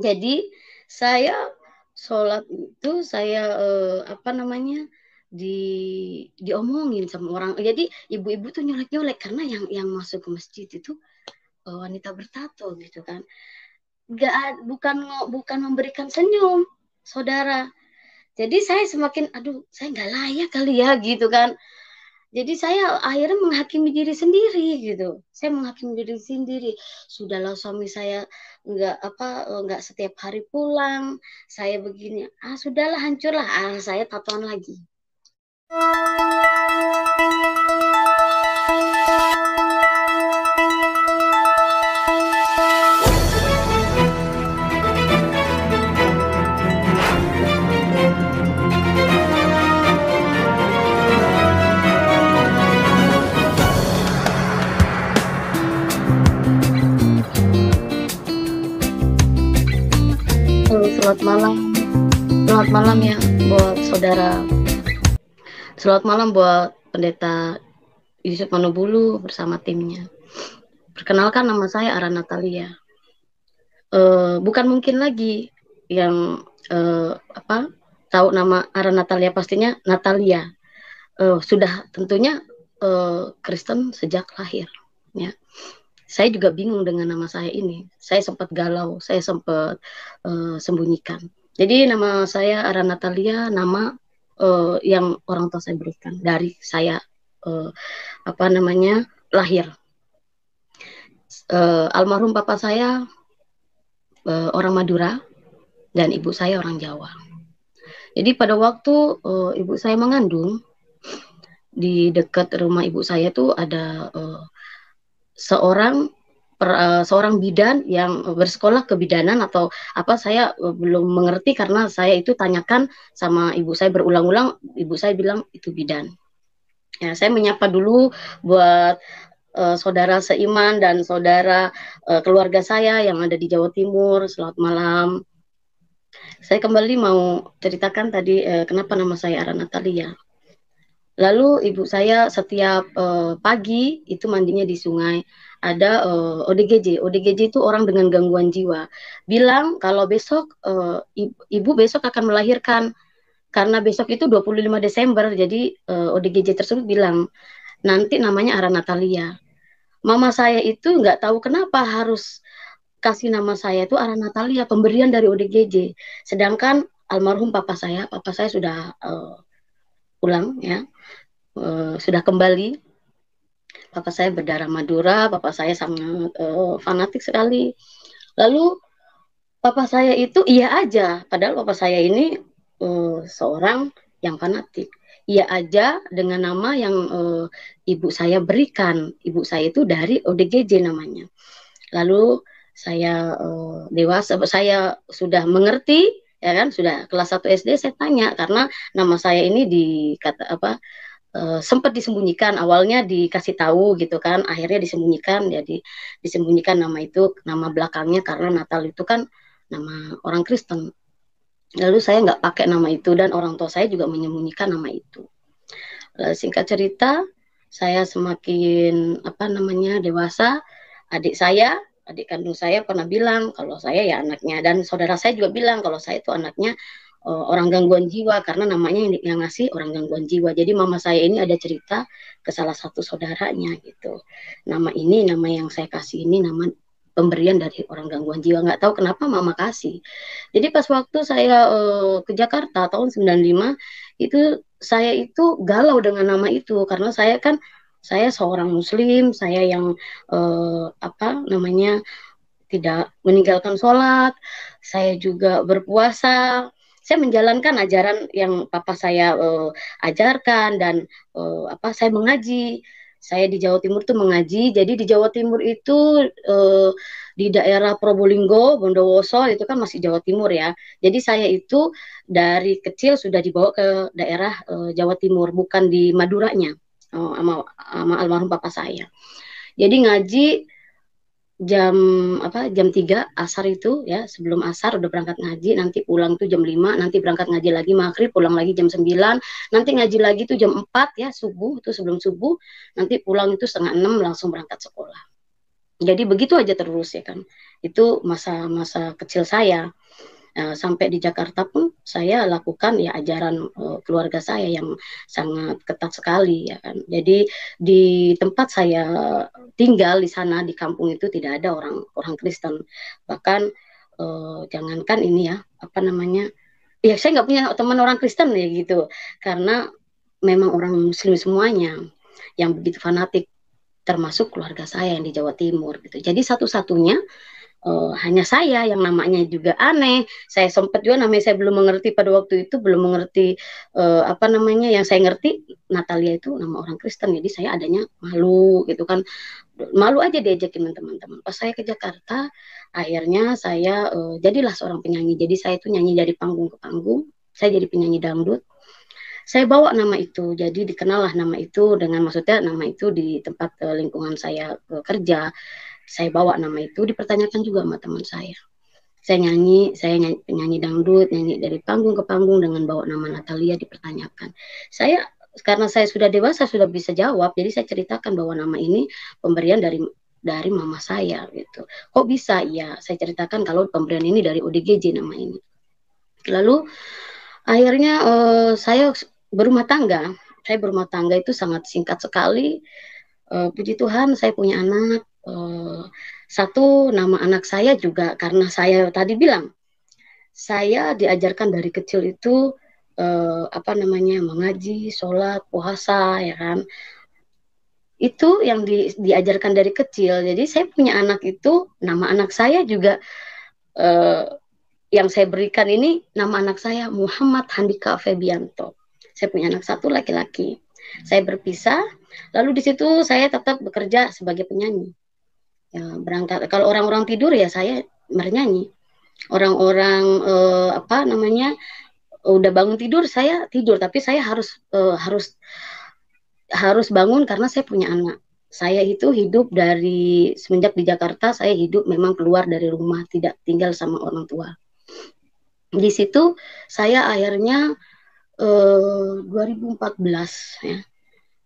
Jadi saya sholat itu saya eh, apa namanya di diomongin sama orang. Jadi ibu-ibu tuh nyolek-nyolek karena yang yang masuk ke masjid itu eh, wanita bertato gitu kan. Gak bukan bukan memberikan senyum, saudara. Jadi saya semakin aduh saya nggak layak kali ya gitu kan jadi saya akhirnya menghakimi diri sendiri gitu saya menghakimi diri sendiri sudahlah suami saya nggak apa eh, nggak setiap hari pulang saya begini ah sudahlah hancurlah ah saya tatuan lagi selamat malam. Selamat malam ya buat saudara. Selamat malam buat pendeta Yusuf Manubulu bersama timnya. Perkenalkan nama saya Ara Natalia. Uh, bukan mungkin lagi yang uh, apa tahu nama Ara Natalia pastinya Natalia uh, sudah tentunya Kristen sejak lahir ya saya juga bingung dengan nama saya ini. Saya sempat galau, saya sempat uh, sembunyikan. Jadi nama saya Ara Natalia, nama uh, yang orang tua saya berikan dari saya uh, apa namanya lahir. Uh, almarhum papa saya uh, orang Madura dan ibu saya orang Jawa. Jadi pada waktu uh, ibu saya mengandung di dekat rumah ibu saya tuh ada uh, seorang per, uh, seorang bidan yang bersekolah kebidanan atau apa saya eh, belum mengerti karena saya itu tanyakan sama ibu saya berulang-ulang ibu saya bilang itu bidan. Ya, saya menyapa dulu buat uh, saudara seiman dan saudara uh, keluarga saya yang ada di Jawa Timur. Selamat malam. Saya kembali mau ceritakan tadi uh, kenapa nama saya Ara Natalia. Lalu ibu saya setiap uh, pagi itu mandinya di sungai. Ada uh, eh, ODGJ. ODGJ itu orang dengan gangguan jiwa. Bilang kalau besok uh, ibu, besok akan melahirkan karena besok itu 25 Desember. Jadi uh, ODGJ tersebut bilang nanti namanya Ara Natalia. Mama saya itu nggak tahu kenapa harus kasih nama saya itu Ara Natalia pemberian dari ODGJ. Sedangkan almarhum papa saya, papa saya sudah uh, pulang ya Eh, sudah kembali. Papa saya berdarah Madura, papa saya sangat uh, fanatik sekali. Lalu papa saya itu iya aja, padahal papa saya ini uh, seorang yang fanatik. Iya aja dengan nama yang uh, ibu saya berikan. Ibu saya itu dari ODGJ namanya. Lalu saya uh, dewasa, saya sudah mengerti ya kan sudah kelas 1 SD saya tanya karena nama saya ini di kata apa Eh, sempat disembunyikan awalnya dikasih tahu gitu kan akhirnya disembunyikan jadi ya disembunyikan nama itu nama belakangnya karena Natal itu kan nama orang Kristen lalu saya nggak pakai nama itu dan orang tua saya juga menyembunyikan nama itu lalu eh, singkat cerita saya semakin apa namanya dewasa adik saya adik kandung saya pernah bilang kalau saya ya anaknya dan saudara saya juga bilang kalau saya itu anaknya uh, orang gangguan jiwa karena namanya yang, yang ngasih orang gangguan jiwa. Jadi mama saya ini ada cerita ke salah satu saudaranya gitu. Nama ini nama yang saya kasih ini nama pemberian dari orang gangguan jiwa nggak tahu kenapa mama kasih. Jadi pas waktu saya uh, ke Jakarta tahun 95 itu saya itu galau dengan nama itu karena saya kan saya seorang muslim, saya yang uh, apa namanya tidak meninggalkan sholat, saya juga berpuasa, saya menjalankan ajaran yang papa saya uh, ajarkan dan uh, apa saya mengaji saya di Jawa Timur tuh mengaji jadi di Jawa Timur itu uh, di daerah Probolinggo Bondowoso itu kan masih Jawa Timur ya jadi saya itu dari kecil sudah dibawa ke daerah uh, Jawa Timur bukan di Maduranya uh, sama, sama almarhum papa saya jadi ngaji jam apa jam 3 asar itu ya sebelum asar udah berangkat ngaji nanti pulang tuh jam 5 nanti berangkat ngaji lagi maghrib pulang lagi jam 9 nanti ngaji lagi tuh jam 4 ya subuh itu sebelum subuh nanti pulang itu setengah 6 langsung berangkat sekolah jadi begitu aja terus ya kan itu masa-masa kecil saya Eh, sampai di Jakarta pun saya lakukan ya ajaran uh, keluarga saya yang sangat ketat sekali ya kan. Jadi di tempat saya tinggal di sana di kampung itu tidak ada orang orang Kristen. Bahkan uh, jangankan ini ya apa namanya ya saya nggak punya teman orang Kristen ya gitu karena memang orang Muslim semuanya yang begitu fanatik termasuk keluarga saya yang di Jawa Timur gitu jadi satu-satunya uh, hanya saya yang namanya juga aneh. Saya sempat juga namanya saya belum mengerti pada waktu itu belum mengerti uh, apa namanya yang saya ngerti Natalia itu nama orang Kristen jadi saya adanya malu gitu kan malu aja diajakin teman-teman. Pas saya ke Jakarta akhirnya saya uh, jadilah seorang penyanyi. Jadi saya itu nyanyi dari panggung ke panggung. Saya jadi penyanyi dangdut saya bawa nama itu jadi dikenallah nama itu dengan maksudnya nama itu di tempat lingkungan saya kerja saya bawa nama itu dipertanyakan juga sama teman saya saya nyanyi saya nyanyi, nyanyi dangdut nyanyi dari panggung ke panggung dengan bawa nama Natalia dipertanyakan saya karena saya sudah dewasa sudah bisa jawab jadi saya ceritakan bahwa nama ini pemberian dari dari mama saya gitu kok bisa ya saya ceritakan kalau pemberian ini dari ODGJ nama ini lalu akhirnya uh, saya berumah tangga saya berumah tangga itu sangat singkat sekali uh, puji Tuhan saya punya anak Eh, satu nama anak saya juga karena saya tadi bilang saya diajarkan dari kecil itu uh, apa namanya mengaji, sholat, puasa, ya kan itu yang di, diajarkan dari kecil. Jadi saya punya anak itu nama anak saya juga uh, yang saya berikan ini nama anak saya Muhammad Handika Febianto. Saya punya anak satu laki-laki. Saya berpisah, lalu di situ saya tetap bekerja sebagai penyanyi ya berangkat kalau orang-orang tidur ya saya bernyanyi orang-orang eh, apa namanya udah bangun tidur saya tidur tapi saya harus eh, harus harus bangun karena saya punya anak saya itu hidup dari semenjak di Jakarta saya hidup memang keluar dari rumah tidak tinggal sama orang tua di situ saya akhirnya eh, 2014 ya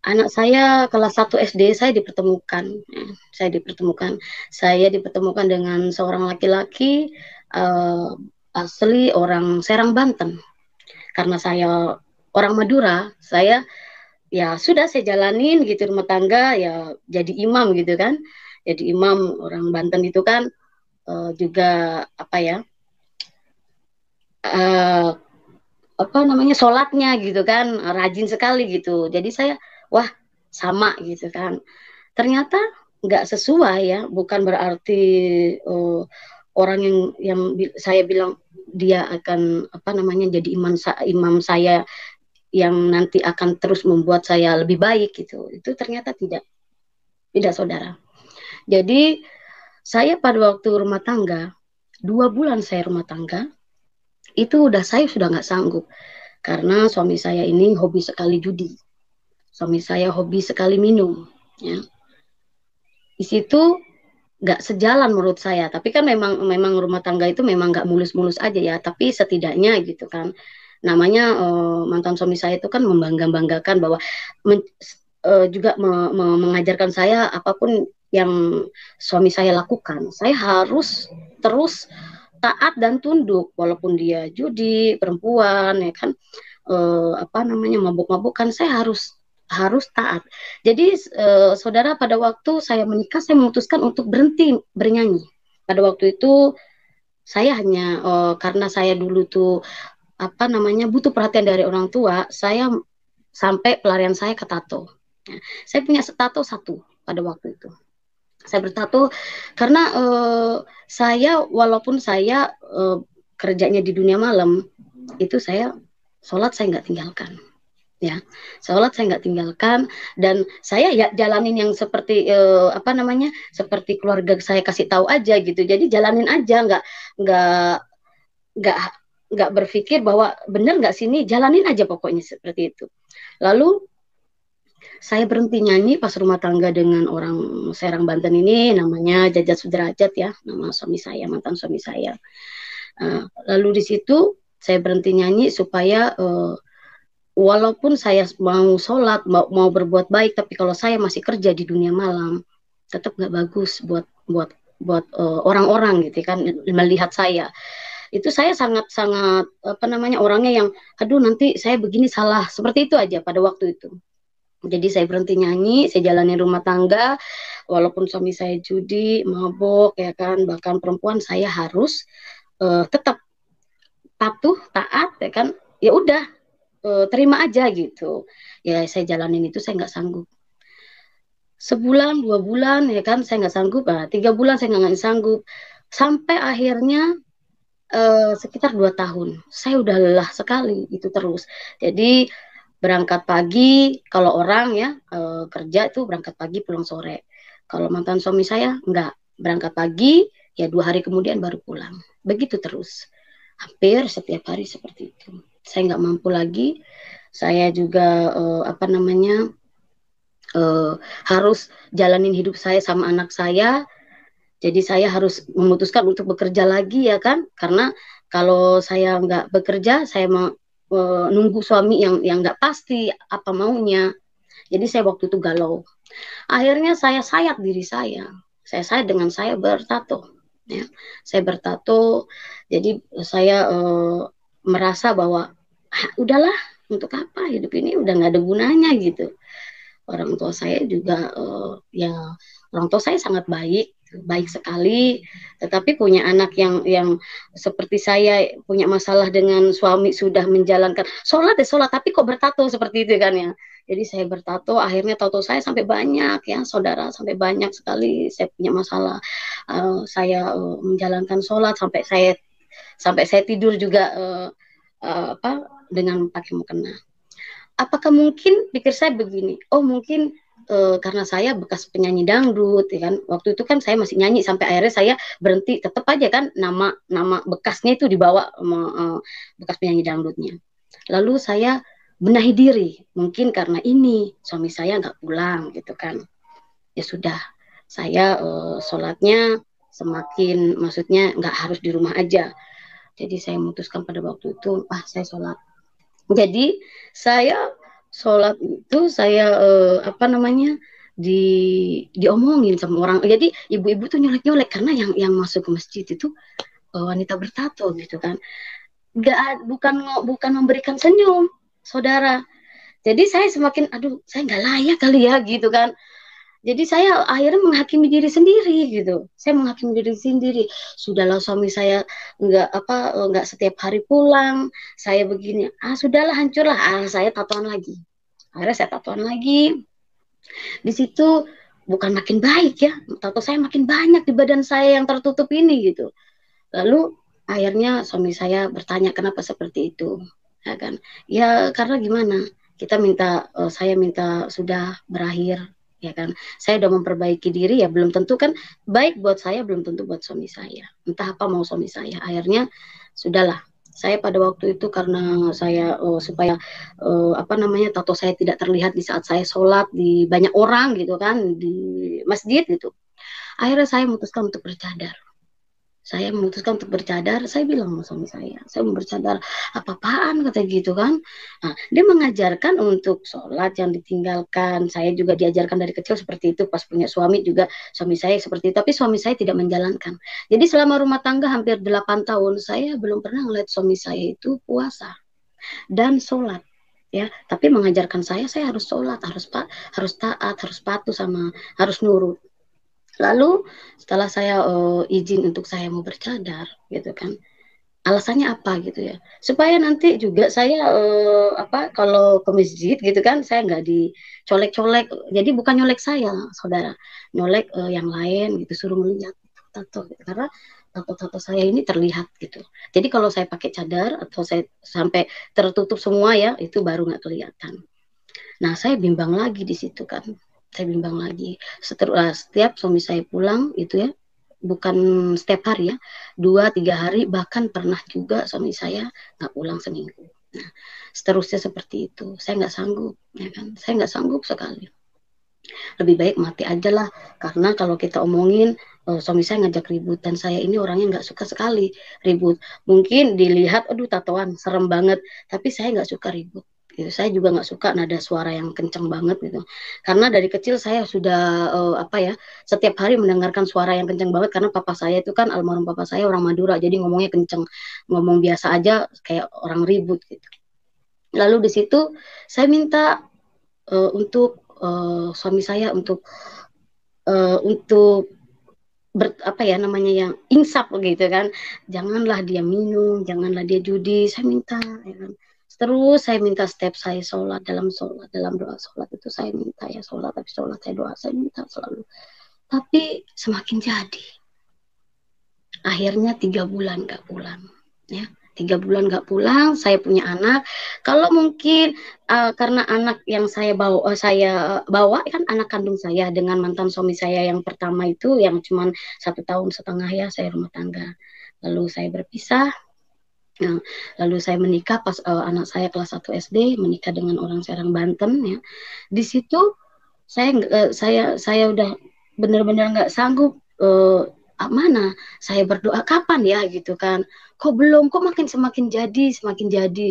anak saya kelas 1 SD saya dipertemukan hmm, saya dipertemukan saya dipertemukan dengan seorang laki-laki uh, asli orang Serang Banten karena saya orang Madura saya ya sudah saya jalanin gitu rumah tangga ya jadi imam gitu kan jadi imam orang Banten itu kan uh, juga apa ya uh, apa namanya sholatnya gitu kan rajin sekali gitu jadi saya wah sama gitu kan ternyata nggak sesuai ya bukan berarti uh, orang yang yang bi saya bilang dia akan apa namanya jadi imam sa imam saya yang nanti akan terus membuat saya lebih baik gitu itu ternyata tidak tidak saudara jadi saya pada waktu rumah tangga dua bulan saya rumah tangga itu udah saya sudah nggak sanggup karena suami saya ini hobi sekali judi suami saya hobi sekali minum ya di situ nggak sejalan menurut saya tapi kan memang memang rumah tangga itu memang nggak mulus-mulus aja ya tapi setidaknya gitu kan namanya uh, mantan suami saya itu kan membangga-banggakan bahwa men, uh, juga me, me, mengajarkan saya apapun yang suami saya lakukan saya harus terus taat dan tunduk walaupun dia judi perempuan ya kan e, apa namanya mabuk-mabukan saya harus harus taat. Jadi eh, saudara pada waktu saya menikah saya memutuskan untuk berhenti bernyanyi. Pada waktu itu saya hanya eh, karena saya dulu tuh apa namanya butuh perhatian dari orang tua, saya sampai pelarian saya ke tato. Ya, saya punya tato satu pada waktu itu. Saya bertato karena eh, saya walaupun saya eh, kerjanya di dunia malam itu saya sholat saya nggak tinggalkan ya sholat saya nggak tinggalkan dan saya ya jalanin yang seperti eh, apa namanya seperti keluarga saya kasih tahu aja gitu jadi jalanin aja nggak nggak nggak nggak berpikir bahwa bener nggak sini jalanin aja pokoknya seperti itu lalu saya berhenti nyanyi pas rumah tangga dengan orang Serang Banten ini namanya Jajat Sudrajat ya nama suami saya mantan suami saya uh, lalu di situ saya berhenti nyanyi supaya uh, walaupun saya mau sholat mau mau berbuat baik tapi kalau saya masih kerja di dunia malam tetap nggak bagus buat buat buat eh, orang-orang uh, gitu kan melihat saya itu saya sangat sangat apa namanya orangnya yang aduh nanti saya begini salah seperti itu aja pada waktu itu jadi saya berhenti nyanyi, saya jalani rumah tangga, walaupun suami saya judi, mabok, ya kan, bahkan perempuan saya harus uh, tetap patuh, taat, ya kan, ya udah Eh, terima aja gitu ya saya jalanin itu saya nggak sanggup sebulan dua bulan ya kan saya nggak sanggup nah, tiga bulan saya nggak sanggup sampai akhirnya uh, sekitar dua tahun saya udah lelah sekali itu terus jadi berangkat pagi kalau orang ya uh, kerja itu berangkat pagi pulang sore kalau mantan suami saya nggak berangkat pagi ya dua hari kemudian baru pulang begitu terus hampir setiap hari seperti itu saya nggak mampu lagi saya juga uh, apa namanya uh, harus jalanin hidup saya sama anak saya jadi saya harus memutuskan untuk bekerja lagi ya kan karena kalau saya nggak bekerja saya mau uh, nunggu suami yang yang nggak pasti apa maunya jadi saya waktu itu galau akhirnya saya sayat diri saya saya sayat dengan saya bertato ya saya bertato jadi saya uh, merasa bahwa ah, udahlah untuk apa hidup ini udah nggak ada gunanya gitu orang tua saya juga uh, ya orang tua saya sangat baik baik sekali tetapi punya anak yang yang seperti saya punya masalah dengan suami sudah menjalankan sholat ya sholat tapi kok bertato seperti itu kan ya jadi saya bertato akhirnya tato saya sampai banyak ya saudara sampai banyak sekali saya punya masalah uh, saya uh, menjalankan sholat sampai saya sampai saya tidur juga uh, uh, apa dengan pakai mukena. Apakah mungkin pikir saya begini? Oh mungkin uh, karena saya bekas penyanyi dangdut, ya kan? Waktu itu kan saya masih nyanyi sampai akhirnya saya berhenti. Tetap aja kan nama nama bekasnya itu dibawa uh, bekas penyanyi dangdutnya. Lalu saya benahi diri, mungkin karena ini suami saya nggak pulang gitu kan. Ya sudah, saya uh, sholatnya semakin maksudnya nggak harus di rumah aja jadi saya memutuskan pada waktu itu, ah saya sholat. Jadi saya sholat itu saya eh, apa namanya di diomongin sama orang. Jadi ibu-ibu tuh nyolek-nyolek karena yang yang masuk ke masjid itu eh, wanita bertato gitu kan. Gak bukan bukan memberikan senyum, saudara. Jadi saya semakin aduh saya nggak layak kali ya gitu kan jadi saya akhirnya menghakimi diri sendiri gitu saya menghakimi diri sendiri sudahlah suami saya nggak apa nggak setiap hari pulang saya begini ah sudahlah hancurlah ah saya tatoan lagi akhirnya saya tatoan lagi di situ bukan makin baik ya tato saya makin banyak di badan saya yang tertutup ini gitu lalu akhirnya suami saya bertanya kenapa seperti itu ya kan ya karena gimana kita minta eh, saya minta sudah berakhir ya kan saya udah memperbaiki diri ya belum tentu kan baik buat saya belum tentu buat suami saya entah apa mau suami saya akhirnya sudahlah saya pada waktu itu karena saya oh, supaya oh, apa namanya tato saya tidak terlihat di saat saya sholat di banyak orang gitu kan di masjid gitu akhirnya saya memutuskan untuk bercadar saya memutuskan untuk bercadar saya bilang sama suami saya saya mau bercadar apa apaan kata gitu kan nah, dia mengajarkan untuk sholat yang ditinggalkan saya juga diajarkan dari kecil seperti itu pas punya suami juga suami saya seperti itu tapi suami saya tidak menjalankan jadi selama rumah tangga hampir 8 tahun saya belum pernah melihat suami saya itu puasa dan sholat ya tapi mengajarkan saya saya harus sholat harus pak harus taat harus patuh sama harus nurut Lalu setelah saya uh, izin untuk saya mau bercadar gitu kan. Alasannya apa gitu ya. Supaya nanti juga saya uh, apa kalau ke masjid gitu kan saya nggak dicolek-colek. Jadi bukan nyolek saya, Saudara. Nyolek uh, yang lain gitu suruh melihat tato gitu. karena tato-tato saya ini terlihat gitu. Jadi kalau saya pakai cadar atau saya sampai tertutup semua ya itu baru nggak kelihatan. Nah saya bimbang lagi di situ kan saya bimbang lagi setelah eh, setiap suami saya pulang itu ya bukan setiap hari ya dua tiga hari bahkan pernah juga suami saya nggak pulang seminggu nah seterusnya seperti itu saya nggak sanggup ya kan saya nggak sanggup sekali lebih baik mati aja lah karena kalau kita omongin oh, suami saya ngajak ribut dan saya ini orangnya nggak suka sekali ribut mungkin dilihat aduh tatoan serem banget tapi saya nggak suka ribut gitu saya juga nggak suka nada suara yang kenceng banget gitu karena dari kecil saya sudah uh, apa ya setiap hari mendengarkan suara yang kenceng banget karena papa saya itu kan almarhum papa saya orang Madura jadi ngomongnya kenceng ngomong biasa aja kayak orang ribut gitu lalu di situ saya minta uh, untuk uh, suami saya untuk uh, untuk ber, apa ya namanya yang insaf gitu kan janganlah dia minum janganlah dia judi saya minta ya kan terus saya minta step saya sholat dalam sholat dalam doa sholat itu saya minta ya sholat tapi sholat saya doa saya minta selalu tapi semakin jadi akhirnya tiga bulan gak pulang ya tiga bulan gak pulang saya punya anak kalau mungkin uh, karena anak yang saya bawa eh, saya bawa ya kan anak kandung saya dengan mantan suami saya yang pertama itu yang cuma satu tahun setengah ya saya rumah tangga lalu saya berpisah Nah, lalu saya menikah pas uh, anak saya kelas 1 SD menikah dengan orang Serang Banten ya. Di situ saya uh, saya saya udah benar-benar nggak sanggup uh, mana saya berdoa kapan ya gitu kan. Kok belum kok makin semakin jadi semakin jadi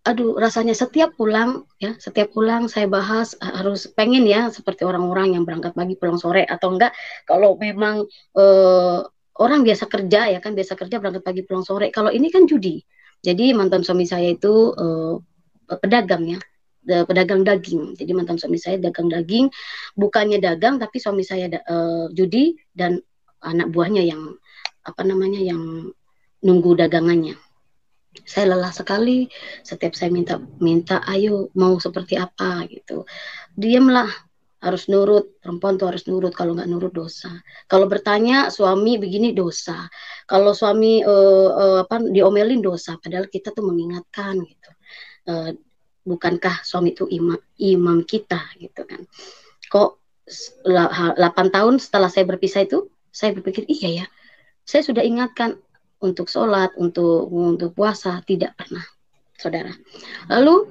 aduh rasanya setiap pulang ya setiap pulang saya bahas ah, harus pengen ya seperti orang-orang yang berangkat pagi pulang sore atau enggak kalau memang uh, orang biasa kerja ya kan biasa kerja berangkat pagi pulang sore. Kalau ini kan judi. Jadi mantan suami saya itu uh, pedagang ya pedagang daging. Jadi mantan suami saya dagang daging, bukannya dagang tapi suami saya uh, judi dan anak buahnya yang apa namanya yang nunggu dagangannya. Saya lelah sekali setiap saya minta minta ayo mau seperti apa gitu. Diamlah harus nurut perempuan tuh harus nurut kalau nggak nurut dosa kalau bertanya suami begini dosa kalau suami uh, uh, apa diomelin dosa padahal kita tuh mengingatkan gitu uh, bukankah suami itu imam imam kita gitu kan kok 8 tahun setelah saya berpisah itu saya berpikir iya ya saya sudah ingatkan untuk sholat untuk untuk puasa tidak pernah saudara lalu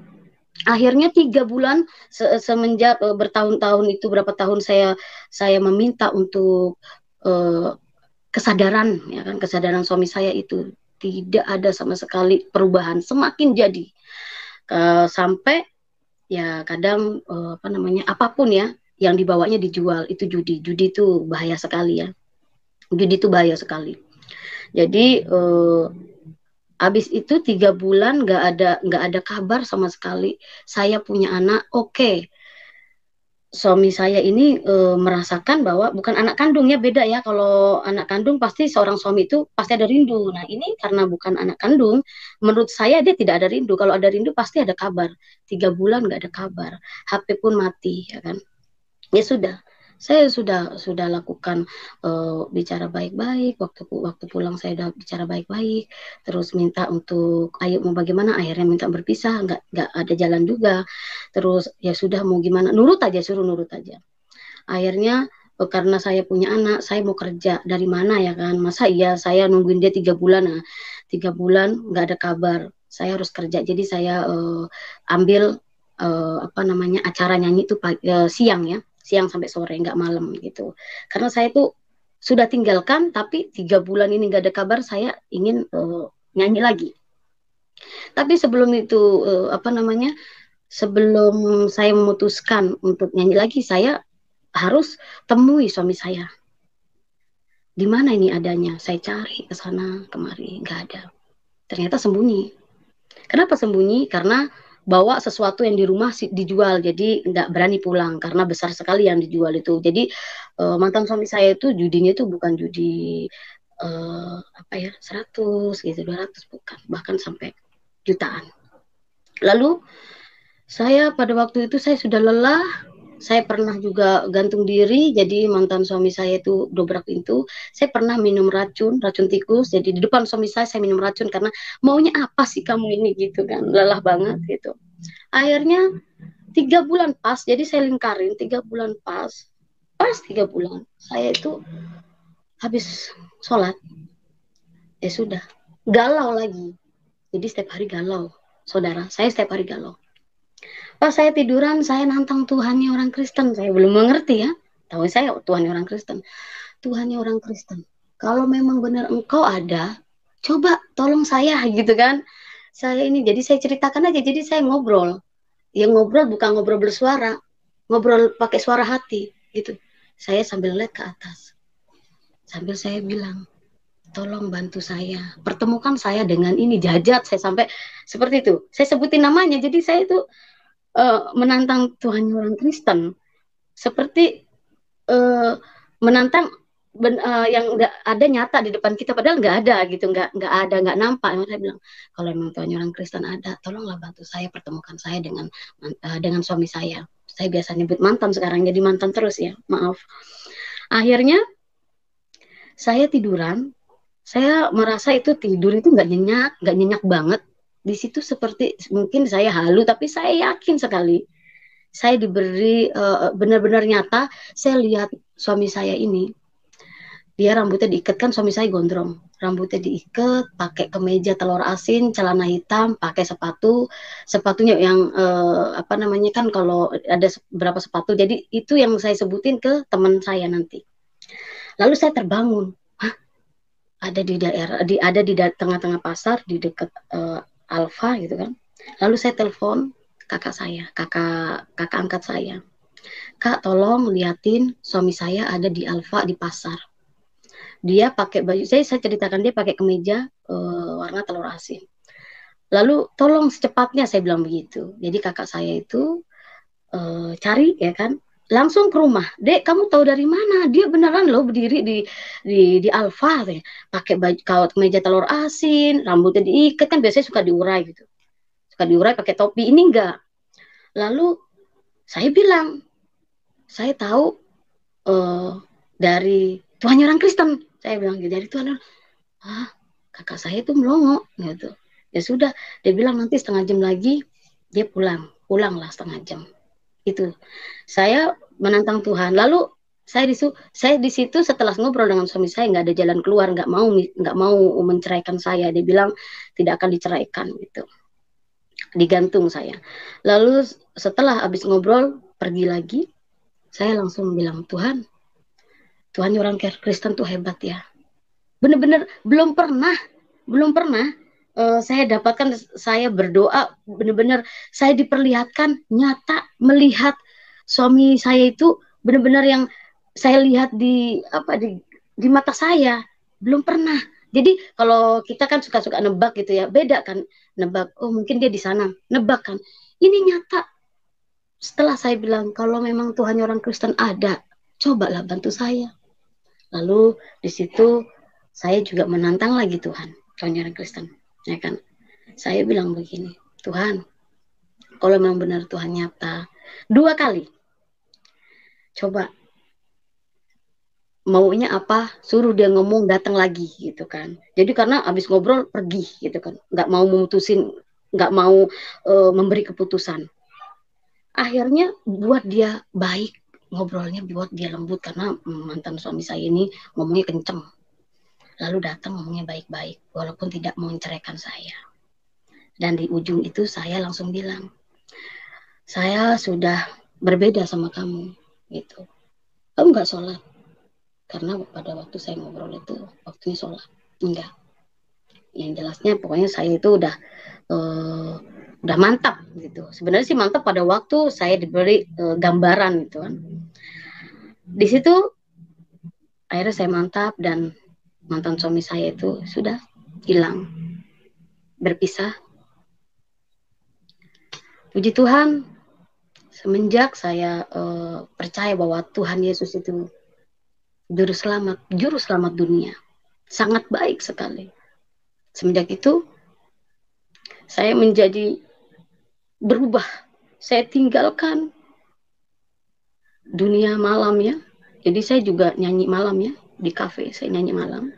akhirnya tiga bulan se semenjak uh, bertahun-tahun itu berapa tahun saya saya meminta untuk uh, kesadaran ya kan kesadaran suami saya itu tidak ada sama sekali perubahan semakin jadi uh, sampai ya kadang uh, apa namanya apapun ya yang dibawanya dijual itu judi judi itu bahaya sekali ya judi itu bahaya sekali jadi uh, Habis itu tiga bulan nggak ada nggak ada kabar sama sekali. Saya punya anak, oke. Okay. Suami saya ini e, merasakan bahwa bukan anak kandungnya beda ya. Kalau anak kandung pasti seorang suami itu pasti ada rindu. Nah ini karena bukan anak kandung, menurut saya dia tidak ada rindu. Kalau ada rindu pasti ada kabar. Tiga bulan nggak ada kabar, HP pun mati, ya kan? Ya sudah saya sudah sudah lakukan uh, bicara baik-baik waktu waktu pulang saya sudah bicara baik-baik terus minta untuk ayo mau bagaimana akhirnya minta berpisah nggak nggak ada jalan juga terus ya sudah mau gimana nurut aja suruh nurut aja akhirnya eh, karena saya punya anak saya mau kerja dari mana ya kan masa iya saya nungguin dia tiga bulan nah tiga bulan nggak ada kabar saya harus kerja jadi saya uh, ambil uh, apa namanya acara nyanyi itu uh, siang ya siang sampai sore nggak malam gitu karena saya tuh sudah tinggalkan tapi tiga bulan ini nggak ada kabar saya ingin uh, nyanyi lagi tapi sebelum itu uh, apa namanya sebelum saya memutuskan untuk nyanyi lagi saya harus temui suami saya di mana ini adanya saya cari ke sana kemari nggak ada ternyata sembunyi kenapa sembunyi karena bawa sesuatu yang di rumah dijual jadi nggak berani pulang karena besar sekali yang dijual itu jadi uh, mantan suami saya itu judinya itu bukan judi uh, apa ya seratus gitu dua ratus bukan bahkan sampai jutaan lalu saya pada waktu itu saya sudah lelah saya pernah juga gantung diri jadi mantan suami saya itu dobrak pintu saya pernah minum racun racun tikus jadi di depan suami saya saya minum racun karena maunya apa sih kamu ini gitu kan lelah banget gitu akhirnya tiga bulan pas jadi saya lingkarin tiga bulan pas pas tiga bulan saya itu habis sholat ya sudah galau lagi jadi setiap hari galau saudara saya setiap hari galau pas oh, saya tiduran saya nantang Tuhannya orang Kristen saya belum mengerti ya tahu saya oh, Tuhannya orang Kristen Tuhannya orang Kristen kalau memang benar engkau ada coba tolong saya gitu kan saya ini jadi saya ceritakan aja jadi saya ngobrol ya ngobrol bukan ngobrol bersuara ngobrol pakai suara hati gitu saya sambil lihat ke atas sambil saya bilang tolong bantu saya pertemukan saya dengan ini jajat saya sampai seperti itu saya sebutin namanya jadi saya itu uh, menantang Tuhan orang Kristen seperti uh, menantang ben, uh, yang nggak ada nyata di depan kita padahal nggak ada gitu nggak nggak ada nggak nampak yang saya bilang kalau emang Tuhan orang Kristen ada tolonglah bantu saya pertemukan saya dengan uh, dengan suami saya saya biasa nyebut mantan sekarang jadi mantan terus ya maaf akhirnya saya tiduran saya merasa itu tidur itu nggak nyenyak nggak nyenyak banget di situ seperti mungkin saya halu tapi saya yakin sekali saya diberi benar eh, benar-benar nyata saya lihat suami saya ini dia rambutnya diikat kan suami saya gondrong rambutnya diikat pakai kemeja telur asin celana hitam pakai sepatu sepatunya yang uh, apa namanya kan kalau ada berapa sepatu jadi itu yang saya sebutin ke teman saya nanti lalu saya terbangun ada di daerah di ada di tengah-tengah pasar di dekat uh, eh, Alfa gitu kan. Lalu saya telepon kakak saya, kakak kakak angkat saya. Kak, tolong liatin suami saya ada di Alfa di pasar. Dia pakai baju saya saya ceritakan dia pakai kemeja e, warna telur asin. Lalu tolong secepatnya saya bilang begitu. Jadi kakak saya itu e, cari ya kan langsung ke rumah. Dek, kamu tahu dari mana? Dia beneran loh berdiri di di di Alfa, pakai baju kawat meja telur asin, rambutnya diikat kan biasanya suka diurai gitu. Suka diurai pakai topi. Ini enggak. Lalu saya bilang, saya tahu uh, dari tuannya orang Kristen. Saya bilang gitu dari tuan ah kakak saya itu melongo gitu. Ya sudah, dia bilang nanti setengah jam lagi dia pulang, pulang lah setengah jam gitu. Saya menantang Tuhan. Lalu saya di saya di situ setelah ngobrol dengan suami saya nggak ada jalan keluar, nggak mau nggak mau menceraikan saya. Dia bilang tidak akan diceraikan gitu. Digantung saya. Lalu setelah habis ngobrol pergi lagi, saya langsung bilang Tuhan, Tuhan orang Kristen tuh hebat ya. Bener-bener belum pernah, belum pernah Eh, saya dapatkan saya berdoa benar-benar saya diperlihatkan nyata melihat suami saya itu benar-benar yang saya lihat di apa di di mata saya belum pernah. Jadi kalau kita kan suka-suka nebak gitu ya, beda kan nebak. Oh mungkin dia di sana, nebak kan. Ini nyata. Setelah saya bilang kalau memang Tuhan orang Kristen ada, cobalah bantu saya. Lalu di situ saya juga menantang lagi Tuhan, Tuhan orang Kristen ya kan saya bilang begini Tuhan kalau memang benar Tuhan nyata dua kali coba maunya apa suruh dia ngomong datang lagi gitu kan jadi karena abis ngobrol pergi gitu kan nggak mau memutusin nggak mau e, memberi keputusan akhirnya buat dia baik ngobrolnya buat dia lembut karena mantan suami saya ini ngomongnya kenceng lalu datang ngomongnya baik-baik walaupun tidak mau menceraikan saya. Dan di ujung itu saya langsung bilang, saya sudah berbeda sama kamu gitu. Kamu nggak sholat karena pada waktu saya ngobrol itu waktunya sholat enggak. Yang jelasnya pokoknya saya itu udah uh, udah mantap gitu. Sebenarnya sih mantap pada waktu saya diberi uh, gambaran gitu kan. Di situ akhirnya saya mantap dan mantan suami saya itu sudah hilang, berpisah. Puji Tuhan, semenjak saya uh, percaya bahwa Tuhan Yesus itu juru selamat, juru selamat dunia, sangat baik sekali. Semenjak itu, saya menjadi berubah. Saya tinggalkan dunia malam ya. Jadi saya juga nyanyi malam ya di kafe saya nyanyi malam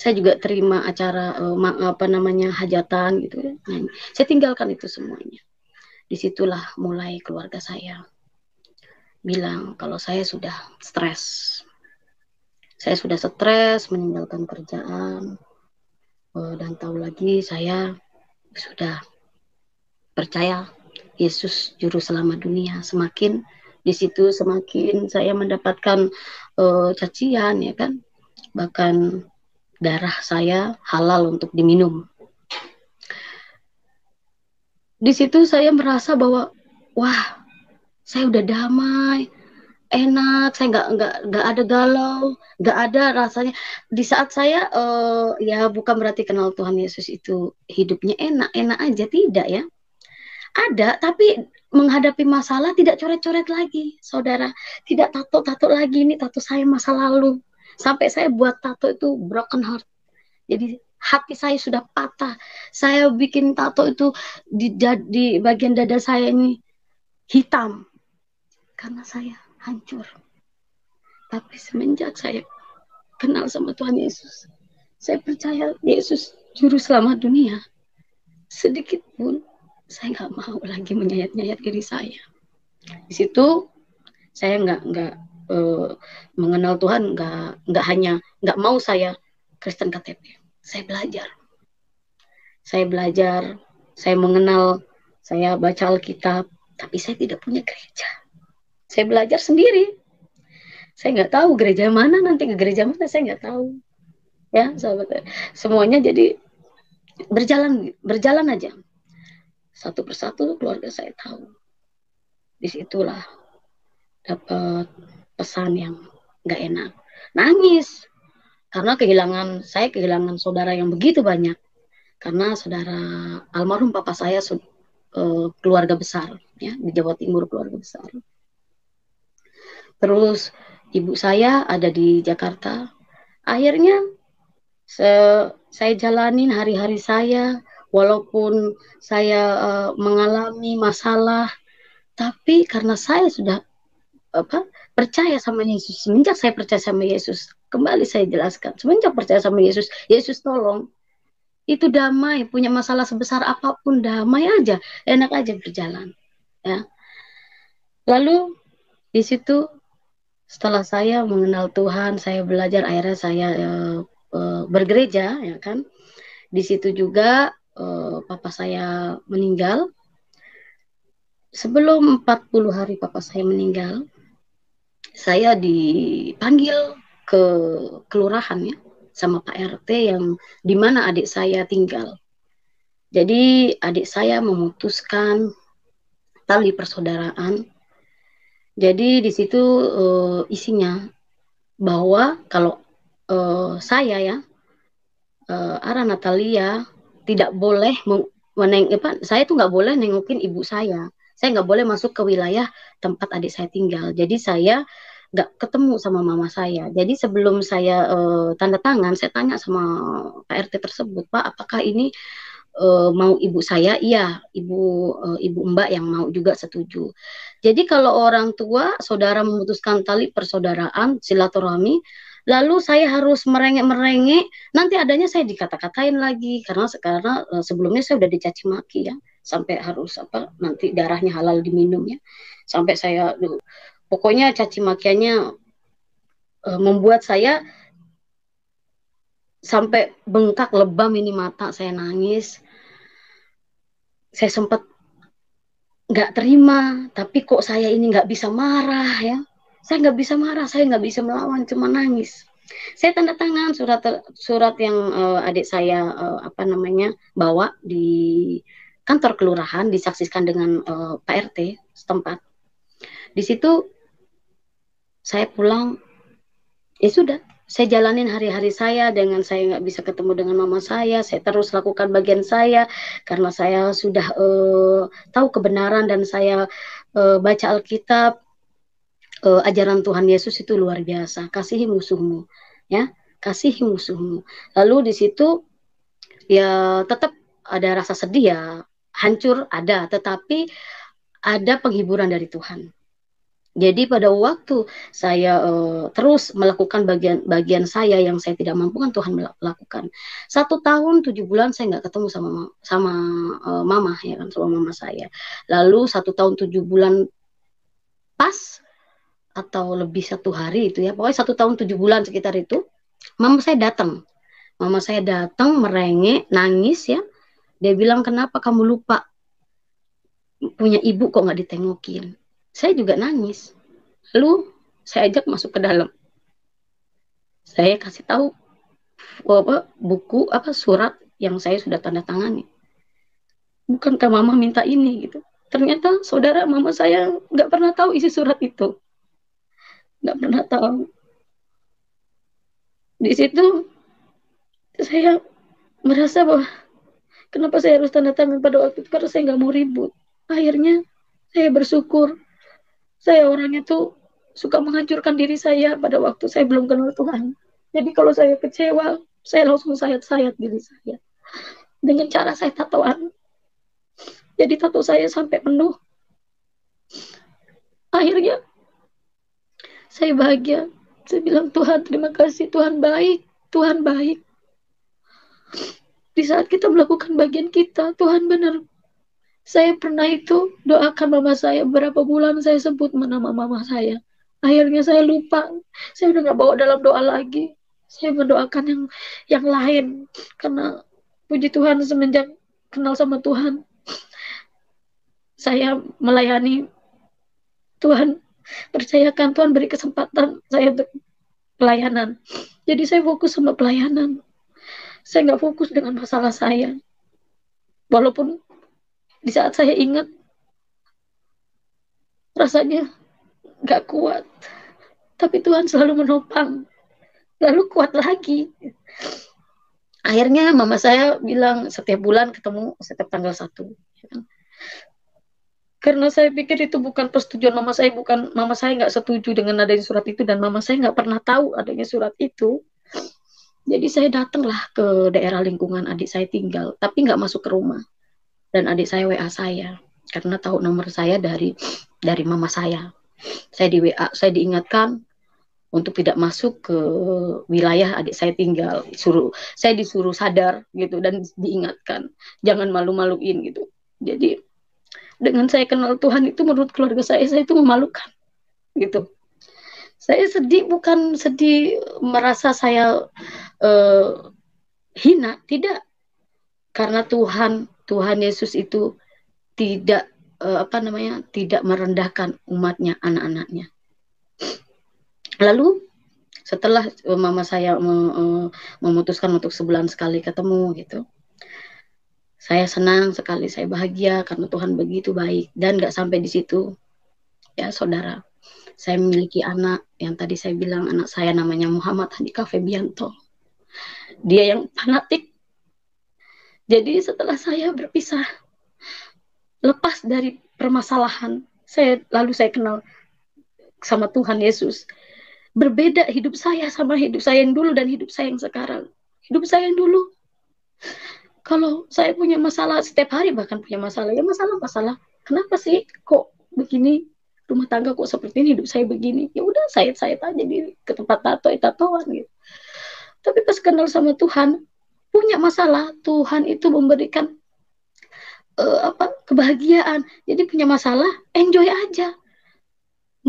saya juga terima acara uh, apa namanya hajatan gitu nah, saya tinggalkan itu semuanya. Disitulah mulai keluarga saya bilang kalau saya sudah stres. Saya sudah stres meninggalkan kerjaan uh, dan tahu lagi saya sudah percaya Yesus juru selama dunia semakin di situ semakin saya mendapatkan uh, cacian ya kan bahkan darah saya halal untuk diminum. Di situ saya merasa bahwa wah saya udah damai, enak, saya nggak nggak nggak ada galau, nggak ada rasanya. Di saat saya uh, ya bukan berarti kenal Tuhan Yesus itu hidupnya enak enak aja tidak ya. Ada tapi menghadapi masalah tidak coret-coret lagi, saudara. Tidak tato-tato lagi ini tato saya masa lalu Sampai saya buat tato itu broken heart. Jadi hati saya sudah patah. Saya bikin tato itu di, di bagian dada saya ini hitam. Karena saya hancur. Tapi semenjak saya kenal sama Tuhan Yesus, saya percaya Yesus juru selamat dunia. Sedikit pun saya nggak mau lagi menyayat-nyayat diri saya. Di situ saya nggak nggak Eh, mengenal Tuhan nggak nggak hanya nggak mau saya Kristen KTP saya belajar saya belajar saya mengenal saya baca Alkitab tapi saya tidak punya gereja saya belajar sendiri saya nggak tahu gereja mana nanti ke gereja mana saya nggak tahu ya sahabat semuanya jadi berjalan berjalan aja satu persatu keluarga saya tahu disitulah dapat pesan yang nggak enak. Nangis karena kehilangan saya kehilangan saudara yang begitu banyak. Karena saudara almarhum papa saya uh, keluarga besar ya di Jawa Timur keluarga besar. Terus ibu saya ada di Jakarta. Akhirnya se saya jalanin hari-hari saya walaupun saya uh, mengalami masalah tapi karena saya sudah apa percaya sama Yesus. Semenjak saya percaya sama Yesus, kembali saya jelaskan. Semenjak percaya sama Yesus, Yesus tolong. Itu damai, punya masalah sebesar apapun damai aja, enak aja berjalan. Ya. Lalu di situ setelah saya mengenal Tuhan, saya belajar akhirnya saya e, e, bergereja, ya kan. Di situ juga e, papa saya meninggal. Sebelum 40 hari papa saya meninggal, saya dipanggil ke kelurahan ya sama Pak RT yang di mana adik saya tinggal. Jadi adik saya memutuskan tali persaudaraan. Jadi di situ uh, isinya bahwa kalau uh, saya ya uh, eh, Ara Natalia tidak boleh meneng apa saya tuh nggak boleh nengokin ibu saya saya nggak boleh masuk ke wilayah tempat adik saya tinggal jadi saya nggak ketemu sama mama saya jadi sebelum saya uh, tanda tangan saya tanya sama pak rt tersebut pak apakah ini uh, mau ibu saya iya ibu uh, ibu mbak yang mau juga setuju jadi kalau orang tua saudara memutuskan tali persaudaraan silaturahmi lalu saya harus merengek-merengek nanti adanya saya dikata-katain lagi karena sekarang sebelumnya saya sudah dicaci maki ya sampai harus apa nanti darahnya halal diminum ya sampai saya aduh, pokoknya caci makiannya uh, membuat saya sampai bengkak lebam ini mata saya nangis saya sempat nggak terima tapi kok saya ini nggak bisa marah ya saya nggak bisa marah saya nggak bisa melawan cuma nangis saya tanda tangan surat surat yang uh, adik saya uh, apa namanya bawa di kantor kelurahan disaksikan dengan uh, Pak RT setempat. Di situ saya pulang, ya sudah, saya jalanin hari-hari saya dengan saya nggak bisa ketemu dengan mama saya, saya terus lakukan bagian saya karena saya sudah uh, tahu kebenaran dan saya uh, baca Alkitab, uh, ajaran Tuhan Yesus itu luar biasa. Kasihi musuhmu, ya, kasihi musuhmu. Lalu di situ ya tetap ada rasa sedih ya hancur ada, tetapi ada penghiburan dari Tuhan. Jadi pada waktu saya uh, terus melakukan bagian-bagian saya yang saya tidak mampu kan Tuhan melakukan. Satu tahun tujuh bulan saya nggak ketemu sama sama uh, mama ya kan sama mama saya. Lalu satu tahun tujuh bulan pas atau lebih satu hari itu ya pokoknya satu tahun tujuh bulan sekitar itu mama saya datang. Mama saya datang merengek nangis ya dia bilang, kenapa kamu lupa punya ibu kok nggak ditengokin? Saya juga nangis. Lalu saya ajak masuk ke dalam. Saya kasih tahu eh, apa buku apa surat yang saya sudah tanda tangani. Bukankah mama minta ini gitu? Ternyata saudara mama saya nggak pernah tahu isi surat itu. Nggak pernah tahu. Di situ saya merasa bahwa Kenapa saya harus tanda tangan pada waktu itu? Karena saya nggak mau ribut. Akhirnya saya bersyukur. Saya orangnya tuh suka menghancurkan diri saya pada waktu saya belum kenal Tuhan. Jadi kalau saya kecewa, saya langsung sayat-sayat diri saya. Dengan cara saya tatoan. Jadi tato saya sampai penuh. Akhirnya saya bahagia. Saya bilang Tuhan terima kasih, Tuhan baik, Tuhan baik di saat kita melakukan bagian kita, Tuhan benar. Saya pernah itu doakan mama saya berapa bulan saya sebut nama mama saya. Akhirnya saya lupa. Saya udah nggak bawa dalam doa lagi. Saya mendoakan yang yang lain karena puji Tuhan semenjak kenal sama Tuhan saya melayani Tuhan percayakan Tuhan beri kesempatan saya untuk pelayanan jadi saya fokus sama pelayanan saya nggak fokus dengan masalah saya. Walaupun di saat saya ingat, rasanya nggak kuat. Tapi Tuhan selalu menopang. Lalu kuat lagi. Akhirnya mama saya bilang setiap bulan ketemu setiap tanggal satu. Ya kan? Karena saya pikir itu bukan persetujuan mama saya, bukan mama saya nggak setuju dengan adanya surat itu dan mama saya nggak pernah tahu adanya surat itu jadi saya datanglah ke daerah lingkungan adik saya tinggal, tapi nggak masuk ke rumah. Dan adik saya WA saya karena tahu nomor saya dari dari mama saya. Saya di WA, saya diingatkan untuk tidak masuk ke wilayah adik saya tinggal. Suruh saya disuruh sadar gitu dan diingatkan jangan malu-maluin gitu. Jadi dengan saya kenal Tuhan itu menurut keluarga saya saya itu memalukan gitu saya sedih bukan sedih merasa saya uh, hina, tidak. Karena Tuhan Tuhan Yesus itu tidak uh, apa namanya tidak merendahkan umatnya anak-anaknya. Lalu setelah eh, mama saya memutuskan untuk sebulan sekali ketemu gitu, saya senang sekali, saya bahagia karena Tuhan begitu baik dan nggak sampai di situ, ya saudara saya memiliki anak yang tadi saya bilang anak saya namanya Muhammad Hanika Febianto. Dia yang fanatik. Jadi setelah saya berpisah, lepas dari permasalahan, saya lalu saya kenal sama Tuhan Yesus. Berbeda hidup saya sama hidup saya yang dulu dan hidup saya yang sekarang. Hidup saya yang dulu kalau saya punya masalah setiap hari bahkan punya masalah ya masalah masalah kenapa sih kok begini rumah tangga kok seperti ini hidup saya begini ya udah sayat sayat aja di ke tempat tato eh, tatoan gitu tapi pas kenal sama Tuhan punya masalah Tuhan itu memberikan uh, apa kebahagiaan jadi punya masalah enjoy aja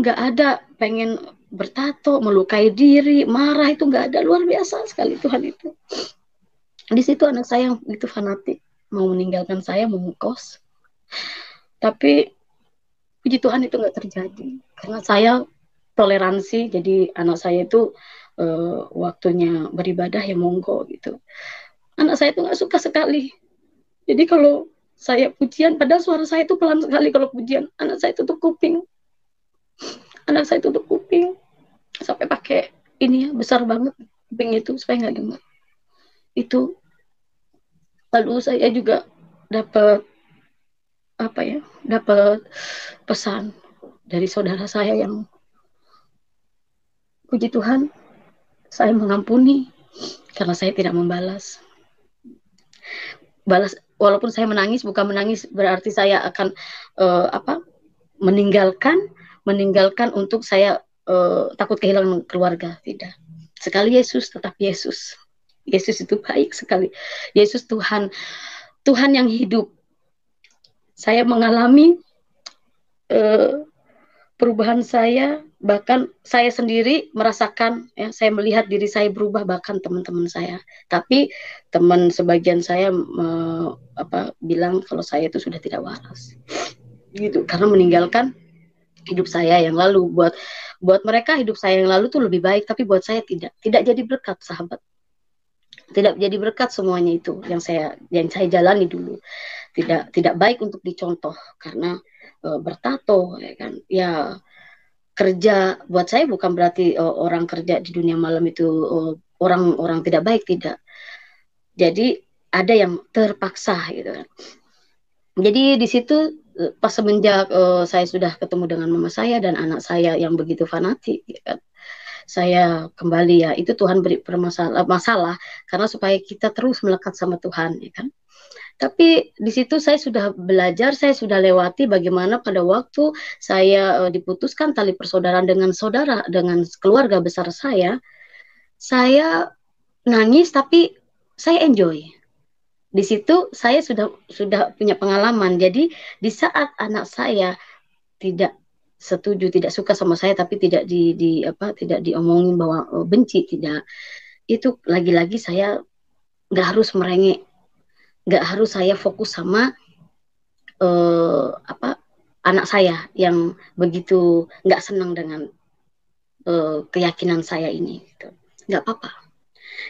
nggak ada pengen bertato melukai diri marah itu nggak ada luar biasa sekali Tuhan itu di situ anak saya yang itu fanatik mau meninggalkan saya mau kos tapi puji Tuhan itu nggak terjadi karena saya toleransi jadi anak saya itu uh, waktunya beribadah ya monggo gitu anak saya itu nggak suka sekali jadi kalau saya pujian padahal suara saya itu pelan sekali kalau pujian anak saya tutup kuping anak saya tutup kuping sampai pakai ini ya besar banget kuping itu supaya nggak dengar itu lalu saya juga dapat apa ya dapat pesan dari saudara saya yang puji Tuhan saya mengampuni karena saya tidak membalas balas walaupun saya menangis bukan menangis berarti saya akan uh, apa meninggalkan meninggalkan untuk saya uh, takut kehilangan keluarga tidak sekali Yesus tetap Yesus Yesus itu baik sekali Yesus Tuhan Tuhan yang hidup saya mengalami eh, perubahan saya bahkan saya sendiri merasakan ya saya melihat diri saya berubah bahkan teman-teman saya tapi teman sebagian saya me, apa bilang kalau saya itu sudah tidak waras gitu karena meninggalkan hidup saya yang lalu buat buat mereka hidup saya yang lalu tuh lebih baik tapi buat saya tidak tidak jadi berkat sahabat tidak jadi berkat semuanya itu yang saya yang saya jalani dulu tidak tidak baik untuk dicontoh karena e, bertato ya kan ya kerja buat saya bukan berarti e, orang kerja di dunia malam itu orang-orang eh, e, tidak baik tidak jadi ada yang terpaksa gitu kan jadi di situ pas semenjak e, saya sudah ketemu dengan mama saya dan anak saya yang begitu fanatik ya kan saya kembali ya itu Tuhan beri permasalah masalah karena supaya kita terus melekat sama Tuhan ya kan tapi di situ saya sudah belajar, saya sudah lewati bagaimana pada waktu saya eh, diputuskan tali persaudaraan dengan saudara, dengan keluarga besar saya, saya nangis tapi saya enjoy. Di situ saya sudah sudah punya pengalaman. Jadi di saat anak saya tidak setuju tidak suka sama saya tapi tidak di, di apa tidak diomongin bahwa oh, benci tidak itu lagi-lagi saya nggak harus merengek nggak harus saya fokus sama uh, apa anak saya yang begitu nggak senang dengan uh, keyakinan saya ini gitu. apa-apa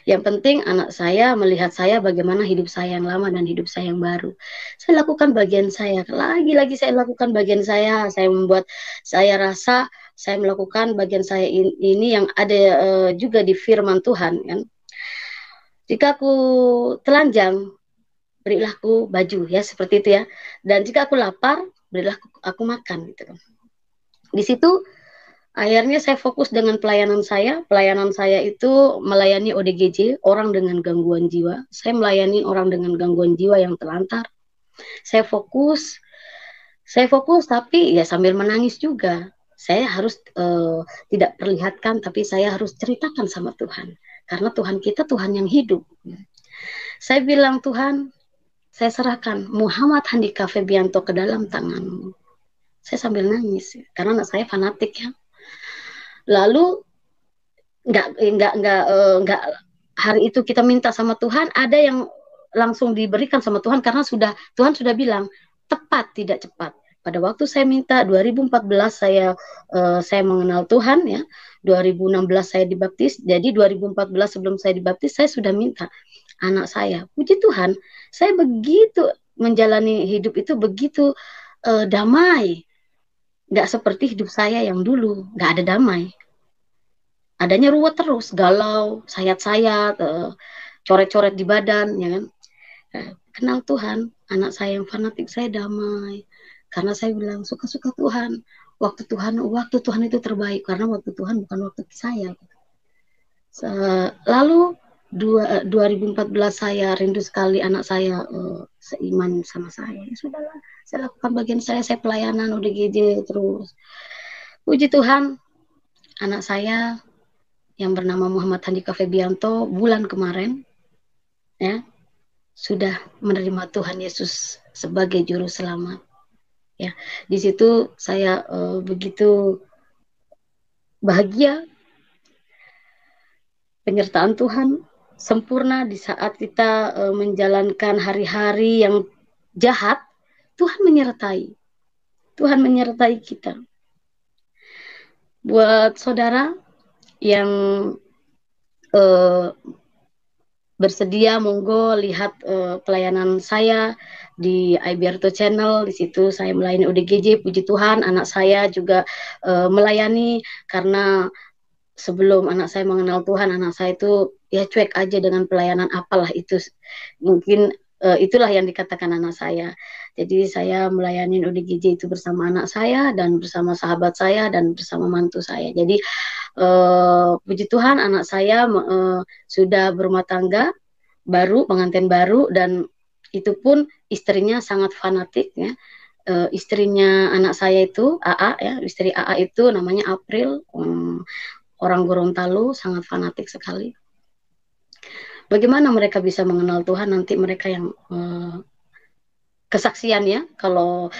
yang penting anak saya melihat saya bagaimana hidup saya yang lama dan hidup saya yang baru. Saya lakukan bagian saya. Lagi-lagi saya lakukan bagian saya. Saya membuat saya rasa saya melakukan bagian saya ini yang ada uh, juga di firman Tuhan kan. Jika aku telanjang, berilah aku baju ya seperti itu ya dan jika aku lapar berilah aku, aku makan gitu di situ akhirnya saya fokus dengan pelayanan saya pelayanan saya itu melayani ODGJ orang dengan gangguan jiwa saya melayani orang dengan gangguan jiwa yang terlantar saya fokus saya fokus tapi ya sambil menangis juga saya harus uh, tidak perlihatkan tapi saya harus ceritakan sama Tuhan karena Tuhan kita Tuhan yang hidup saya bilang Tuhan saya serahkan Muhammad Handika Febianto ke dalam tanganmu. Saya sambil nangis karena anak saya fanatik ya. Lalu nggak nggak nggak eh, nggak hari itu kita minta sama Tuhan ada yang langsung diberikan sama Tuhan karena sudah Tuhan sudah bilang tepat tidak cepat pada waktu saya minta 2014 saya uh, saya mengenal Tuhan ya 2016 saya dibaptis jadi 2014 sebelum saya dibaptis saya sudah minta anak saya. Puji Tuhan, saya begitu menjalani hidup itu begitu uh, damai. Nggak seperti hidup saya yang dulu, nggak ada damai. Adanya ruwet terus, galau, sayat-sayat, uh, coret-coret di badan, ya kan? Eh, kenal Tuhan, anak saya yang fanatik, saya damai. Karena saya bilang suka-suka Tuhan, waktu Tuhan waktu Tuhan itu terbaik karena waktu Tuhan bukan waktu saya. Lalu dua, 2014 eh, saya rindu sekali anak saya uh, seiman sama saya. Ya sudahlah, saya lakukan bagian saya, saya pelayanan ODGJ terus. Puji Tuhan, anak saya yang bernama Muhammad Handika Febianto bulan kemarin ya sudah menerima Tuhan Yesus sebagai juru selamat. Ya, di situ saya uh, begitu bahagia penyertaan Tuhan sempurna di saat kita e, menjalankan hari-hari yang jahat, Tuhan menyertai. Tuhan menyertai kita. Buat saudara yang e, bersedia monggo lihat uh, pelayanan saya di Iberto Channel di situ saya melayani UDGJ, puji Tuhan anak saya juga uh, melayani karena sebelum anak saya mengenal Tuhan, anak saya itu ya cuek aja dengan pelayanan apalah itu. Mungkin uh, itulah yang dikatakan anak saya. Jadi saya melayani ODGJ itu bersama anak saya dan bersama sahabat saya dan bersama mantu saya. Jadi uh, puji Tuhan anak saya uh, sudah berumah tangga baru, pengantin baru dan itu pun istrinya sangat fanatik ya. Uh, istrinya anak saya itu AA ya, istri AA itu namanya April. Um, orang Gorontalo sangat fanatik sekali. Bagaimana mereka bisa mengenal Tuhan nanti mereka yang eh, kesaksian ya. kalau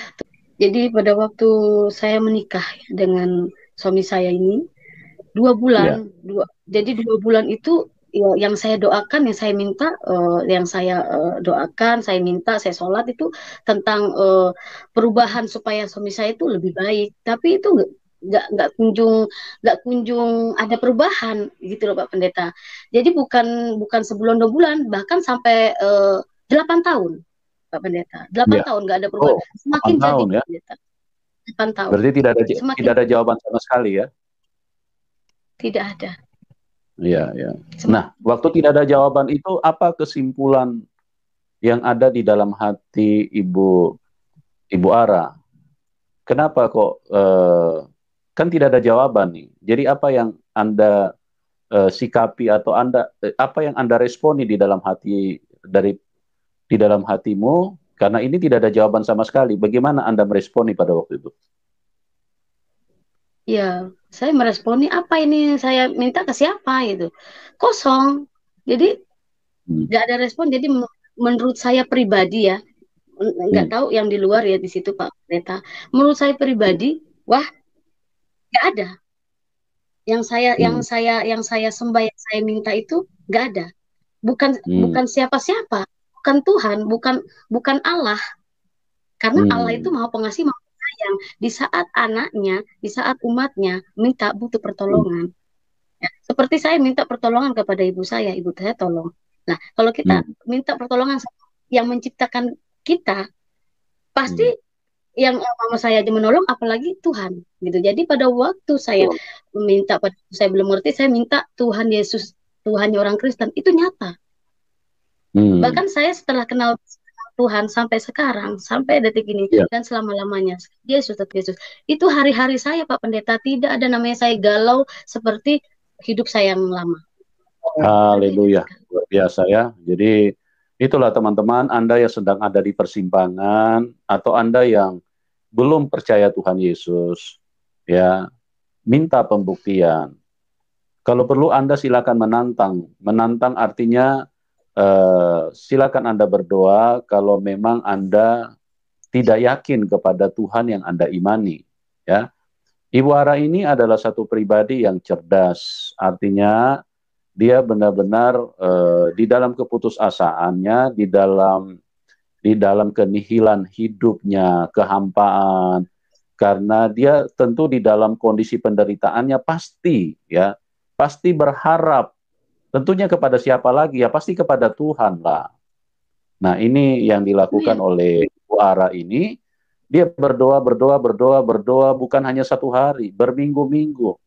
jadi pada waktu saya menikah dengan suami saya ini dua bulan yeah. dua jadi dua bulan itu ya, yang saya doakan yang saya minta uh, yang saya uh, doakan saya minta saya sholat itu tentang uh, perubahan supaya suami saya itu lebih baik tapi itu nggak nggak kunjung nggak kunjung ada perubahan gitu loh Pak Pendeta. Jadi bukan bukan sebulan dua bulan bahkan sampai eh, delapan tahun Pak Pendeta. Delapan ya. tahun nggak ada perubahan. Oh, Semakin jadi ya? Delapan tahun. Berarti tidak ada Semakin tidak ada jawaban sama sekali ya? Tidak ada. Iya ya. Nah waktu tidak ada jawaban itu apa kesimpulan yang ada di dalam hati ibu ibu Ara? Kenapa kok eh, kan tidak ada jawaban nih. Jadi apa yang Anda eh, sikapi atau Anda eh, apa yang Anda responi di dalam hati dari di dalam hatimu karena ini tidak ada jawaban sama sekali. Bagaimana Anda meresponi pada waktu itu? Ya, saya meresponi apa ini saya minta ke siapa itu? Kosong. Jadi hmm. nggak hmm. ada respon. Jadi menurut saya pribadi ya, nggak hmm. tahu yang di luar ya di situ Pak Neta. Menurut saya pribadi, wah nggak ada yang saya hmm. yang saya yang saya sembah yang saya minta itu nggak ada bukan hmm. bukan siapa-siapa bukan Tuhan bukan bukan Allah karena hmm. Allah itu mau pengasih mau sayang di saat anaknya di saat umatnya minta butuh pertolongan hmm. ya, seperti saya minta pertolongan kepada ibu saya ibu saya tolong nah kalau kita hmm. minta pertolongan yang menciptakan kita pasti hmm yang mama saya aja menolong apalagi Tuhan gitu jadi pada waktu saya oh. minta saya belum ngerti saya minta Tuhan Yesus Tuhan orang Kristen itu nyata hmm. bahkan saya setelah kenal Tuhan sampai sekarang sampai detik ini yeah. dan selama lamanya Yesus tetap Yesus itu hari-hari saya Pak Pendeta tidak ada namanya saya galau seperti hidup saya yang lama Haleluya luar biasa ya jadi Itulah teman-teman, Anda yang sedang ada di persimpangan atau Anda yang belum percaya Tuhan Yesus, ya minta pembuktian. Kalau perlu Anda silakan menantang. Menantang artinya eh, silakan Anda berdoa kalau memang Anda tidak yakin kepada Tuhan yang Anda imani, ya. Ibu Ara ini adalah satu pribadi yang cerdas, artinya dia benar-benar eh, di dalam keputusasaannya, di dalam di dalam kenihilan hidupnya, kehampaan. Karena dia tentu di dalam kondisi penderitaannya pasti ya, pasti berharap tentunya kepada siapa lagi ya pasti kepada Tuhan lah. Nah, ini yang dilakukan iya. oleh Bu Ara ini dia berdoa, berdoa, berdoa, berdoa bukan hanya satu hari, berminggu-minggu,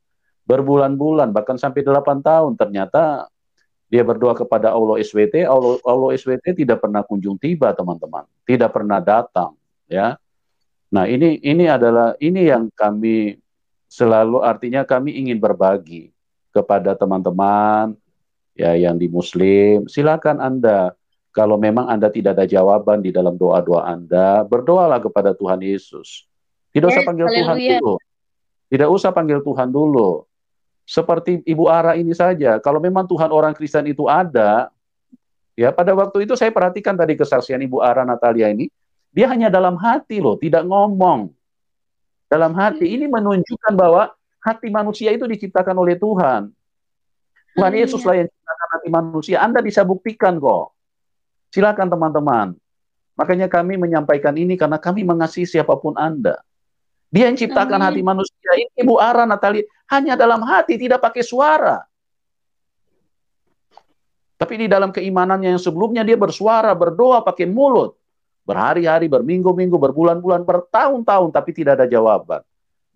berbulan-bulan, bahkan sampai delapan tahun. Ternyata dia berdoa kepada Allah SWT, Allah, Allah SWT tidak pernah kunjung tiba, teman-teman. Tidak pernah datang, ya. Nah, ini ini adalah ini yang kami selalu artinya kami ingin berbagi kepada teman-teman ya yang di muslim. Silakan Anda kalau memang Anda tidak ada jawaban di dalam doa-doa Anda, berdoalah kepada Tuhan Yesus. Tidak usah panggil Tuhan dulu. Tidak usah panggil Tuhan dulu. Seperti Ibu Ara ini saja, kalau memang Tuhan orang Kristen itu ada, ya pada waktu itu saya perhatikan tadi kesaksian Ibu Ara Natalia ini, dia hanya dalam hati loh, tidak ngomong. Dalam hati ini hmm. menunjukkan bahwa hati manusia itu diciptakan oleh Tuhan. Tuhan hmm, Yesuslah iya. yang ciptakan hati manusia. Anda bisa buktikan kok. Silakan teman-teman. Makanya kami menyampaikan ini karena kami mengasihi siapapun Anda. Dia yang ciptakan Amin. hati manusia ini Ibu Ara Natali hanya dalam hati tidak pakai suara. Tapi di dalam keimanannya yang sebelumnya dia bersuara, berdoa pakai mulut. Berhari-hari, berminggu-minggu, berbulan-bulan, bertahun-tahun tapi tidak ada jawaban.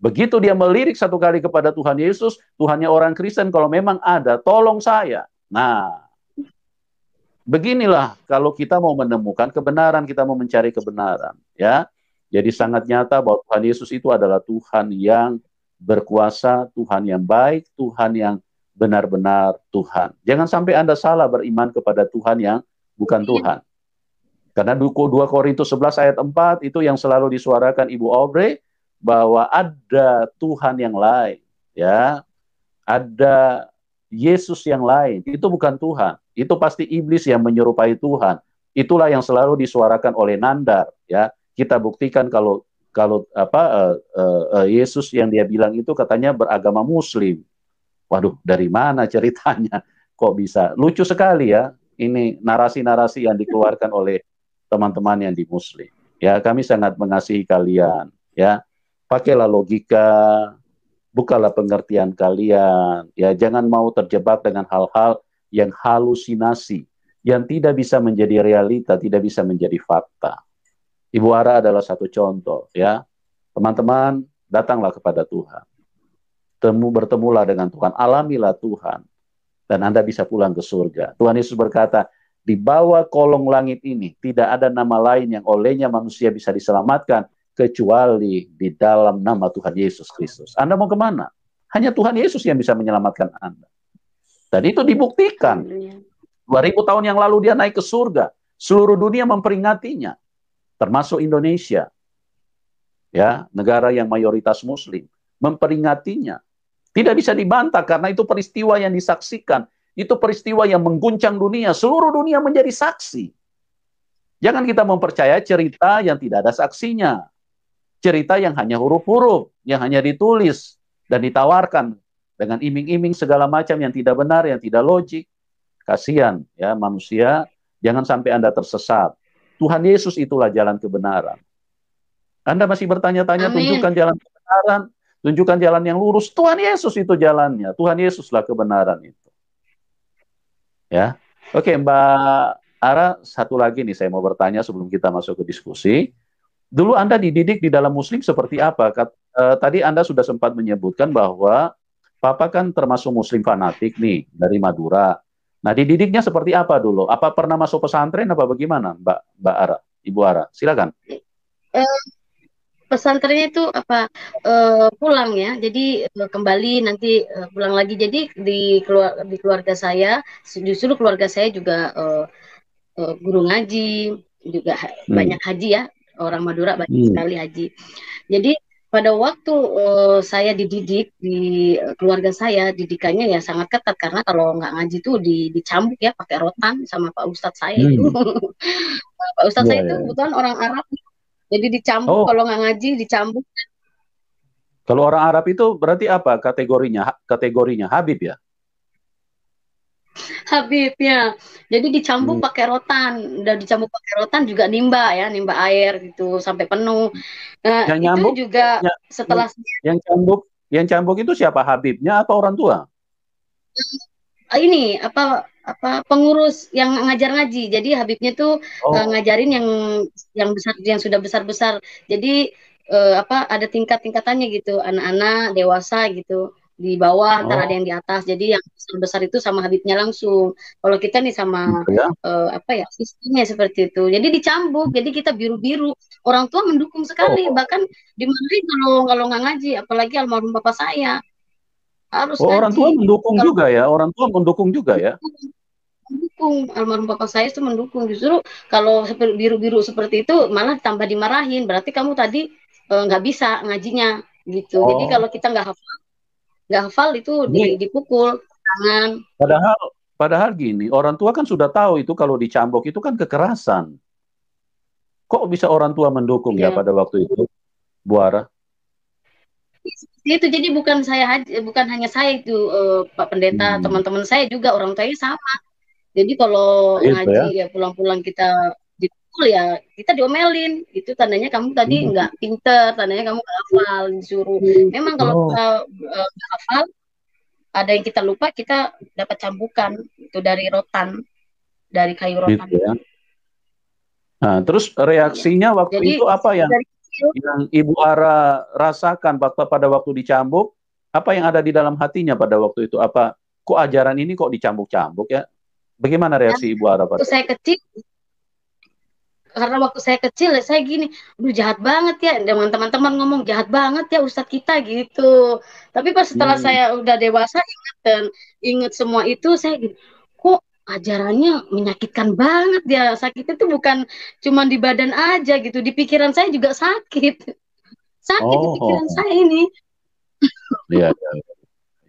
Begitu dia melirik satu kali kepada Tuhan Yesus, Tuhannya orang Kristen kalau memang ada, tolong saya. Nah, Beginilah kalau kita mau menemukan kebenaran, kita mau mencari kebenaran, ya. Jadi sangat nyata bahwa Tuhan Yesus itu adalah Tuhan yang berkuasa, Tuhan yang baik, Tuhan yang benar-benar Tuhan. Jangan sampai Anda salah beriman kepada Tuhan yang bukan iya. Tuhan. Karena 2 Korintus 11 ayat 4 itu yang selalu disuarakan Ibu Aubrey bahwa ada Tuhan yang lain, ya. Ada Yesus yang lain. Itu bukan Tuhan. Itu pasti iblis yang menyerupai Tuhan. Itulah yang selalu disuarakan oleh Nandar, ya kita buktikan kalau kalau apa uh, uh, uh, Yesus yang dia bilang itu katanya beragama Muslim. Waduh, dari mana ceritanya? Kok bisa? Lucu sekali ya ini narasi-narasi yang dikeluarkan oleh teman-teman yang di Muslim. Ya, kami sangat mengasihi kalian. Ya, pakailah logika, bukalah pengertian kalian. Ya, jangan mau terjebak dengan hal-hal yang halusinasi, yang tidak bisa menjadi realita, tidak bisa menjadi fakta. Ibu Ara adalah satu contoh ya. Teman-teman, datanglah kepada Tuhan. Temu bertemulah dengan Tuhan, alamilah Tuhan dan Anda bisa pulang ke surga. Tuhan Yesus berkata, di bawah kolong langit ini tidak ada nama lain yang olehnya manusia bisa diselamatkan kecuali di dalam nama Tuhan Yesus Kristus. Anda mau kemana? Hanya Tuhan Yesus yang bisa menyelamatkan Anda. Dan itu dibuktikan. 2000 tahun yang lalu dia naik ke surga. Seluruh dunia memperingatinya termasuk Indonesia, ya negara yang mayoritas Muslim, memperingatinya. Tidak bisa dibantah karena itu peristiwa yang disaksikan, itu peristiwa yang mengguncang dunia, seluruh dunia menjadi saksi. Jangan kita mempercaya cerita yang tidak ada saksinya, cerita yang hanya huruf-huruf, yang hanya ditulis dan ditawarkan dengan iming-iming segala macam yang tidak benar, yang tidak logik. Kasihan ya manusia, jangan sampai Anda tersesat. Tuhan Yesus itulah jalan kebenaran. Anda masih bertanya-tanya, tunjukkan jalan kebenaran, tunjukkan jalan yang lurus. Tuhan Yesus itu jalannya. Tuhan Yesuslah kebenaran itu. Ya. Oke, Mbak Ara, satu lagi nih saya mau bertanya sebelum kita masuk ke diskusi. Dulu Anda dididik di dalam muslim seperti apa? Kat, eh, tadi Anda sudah sempat menyebutkan bahwa Papa kan termasuk muslim fanatik nih dari Madura. Nah, dididiknya seperti apa dulu? Apa pernah masuk pesantren apa bagaimana, Mbak Mbak Ara, Ibu Ara? Silakan. Eh, pesantrennya itu apa? Eh, pulang ya. Jadi eh, kembali nanti eh, pulang lagi. Jadi di keluar di keluarga saya, justru keluarga saya juga eh, eh guru ngaji, juga hmm. banyak haji ya. Orang Madura banyak hmm. sekali haji. Jadi pada waktu uh, saya dididik di eh, keluarga saya didikannya ya sangat ketat karena kalau nggak ngaji tuh di, dicambuk ya pakai rotan sama Pak Ustadz saya hmm. itu Pak Ustadz yeah, saya itu iya, iya. kebetulan orang Arab jadi dicambuk oh. kalau nggak ngaji dicambuk kalau orang Arab itu berarti apa kategorinya kategorinya Habib ya Habibnya. Jadi dicambuk hmm. pakai rotan, udah dicambuk pakai rotan juga nimba ya, nimba air gitu sampai penuh. Nah, yang itu juga ya, setelah yang cambuk, yang cambuk itu siapa Habibnya atau orang tua? Ah, ini apa apa pengurus yang ngajar ngaji. Jadi Habibnya tuh oh. Eh, ngajarin yang yang besar yang sudah besar-besar. Jadi uh, apa ada tingkat-tingkatannya gitu, anak-anak, dewasa gitu di bawah, oh. ada yang di atas. Jadi yang besar-besar itu sama Habibnya langsung. Kalau kita nih sama gitu ya. uh, apa ya sistemnya seperti itu. Jadi dicambuk jadi kita biru-biru. Orang tua mendukung sekali, oh. bahkan dimarahin kalau kalau nggak ngaji, apalagi almarhum bapak saya harus oh, orang tua mendukung kalau, juga ya, orang tua mendukung juga ya. Mendukung almarhum bapak saya itu mendukung justru kalau biru-biru seperti itu malah tambah dimarahin. Berarti kamu tadi eh, nggak uh, bisa ngajinya gitu. Oh. Jadi kalau kita nggak hafal nggak hafal itu di, dipukul tangan. Padahal padahal gini, orang tua kan sudah tahu itu kalau dicambuk itu kan kekerasan. Kok bisa orang tua mendukung ya, ya pada waktu itu, Buara? Itu jadi bukan saya eh, bukan hanya saya itu uh, Pak Pendeta, hmm. teman-teman hmm. saya juga orang tuanya sama. Jadi kalau gitu ngaji ya, ya pulang-pulang ya, kita dipukul ya kita diomelin itu tandanya kamu tadi hmm. nggak hmm. pinter tandanya kamu nggak hafal disuruh hmm. memang kalau oh. kita e, hafal ada yang kita lupa kita dapat cambukan itu dari rotan dari kayu rotan gitu ya. nah terus iya. reaksinya ya. waktu Jadi, itu apa yang yang ibu Ara rasakan waktu pada waktu dicambuk apa yang ada di dalam hatinya pada waktu itu apa kok ajaran ini kok dicambuk-cambuk ya bagaimana reaksi ya, ibu Ara pada waktu saya kecil karena waktu saya kecil ya saya gini, lu jahat banget ya dengan teman-teman ngomong jahat banget ya ustadz kita gitu. Tapi pas setelah hmm. saya udah dewasa ingat dan ingat semua itu saya gini, kok ajarannya menyakitkan banget ya sakitnya itu bukan cuma di badan aja gitu, di pikiran saya juga sakit. Sakit oh. di pikiran oh. saya ini. Iya, iya, iya.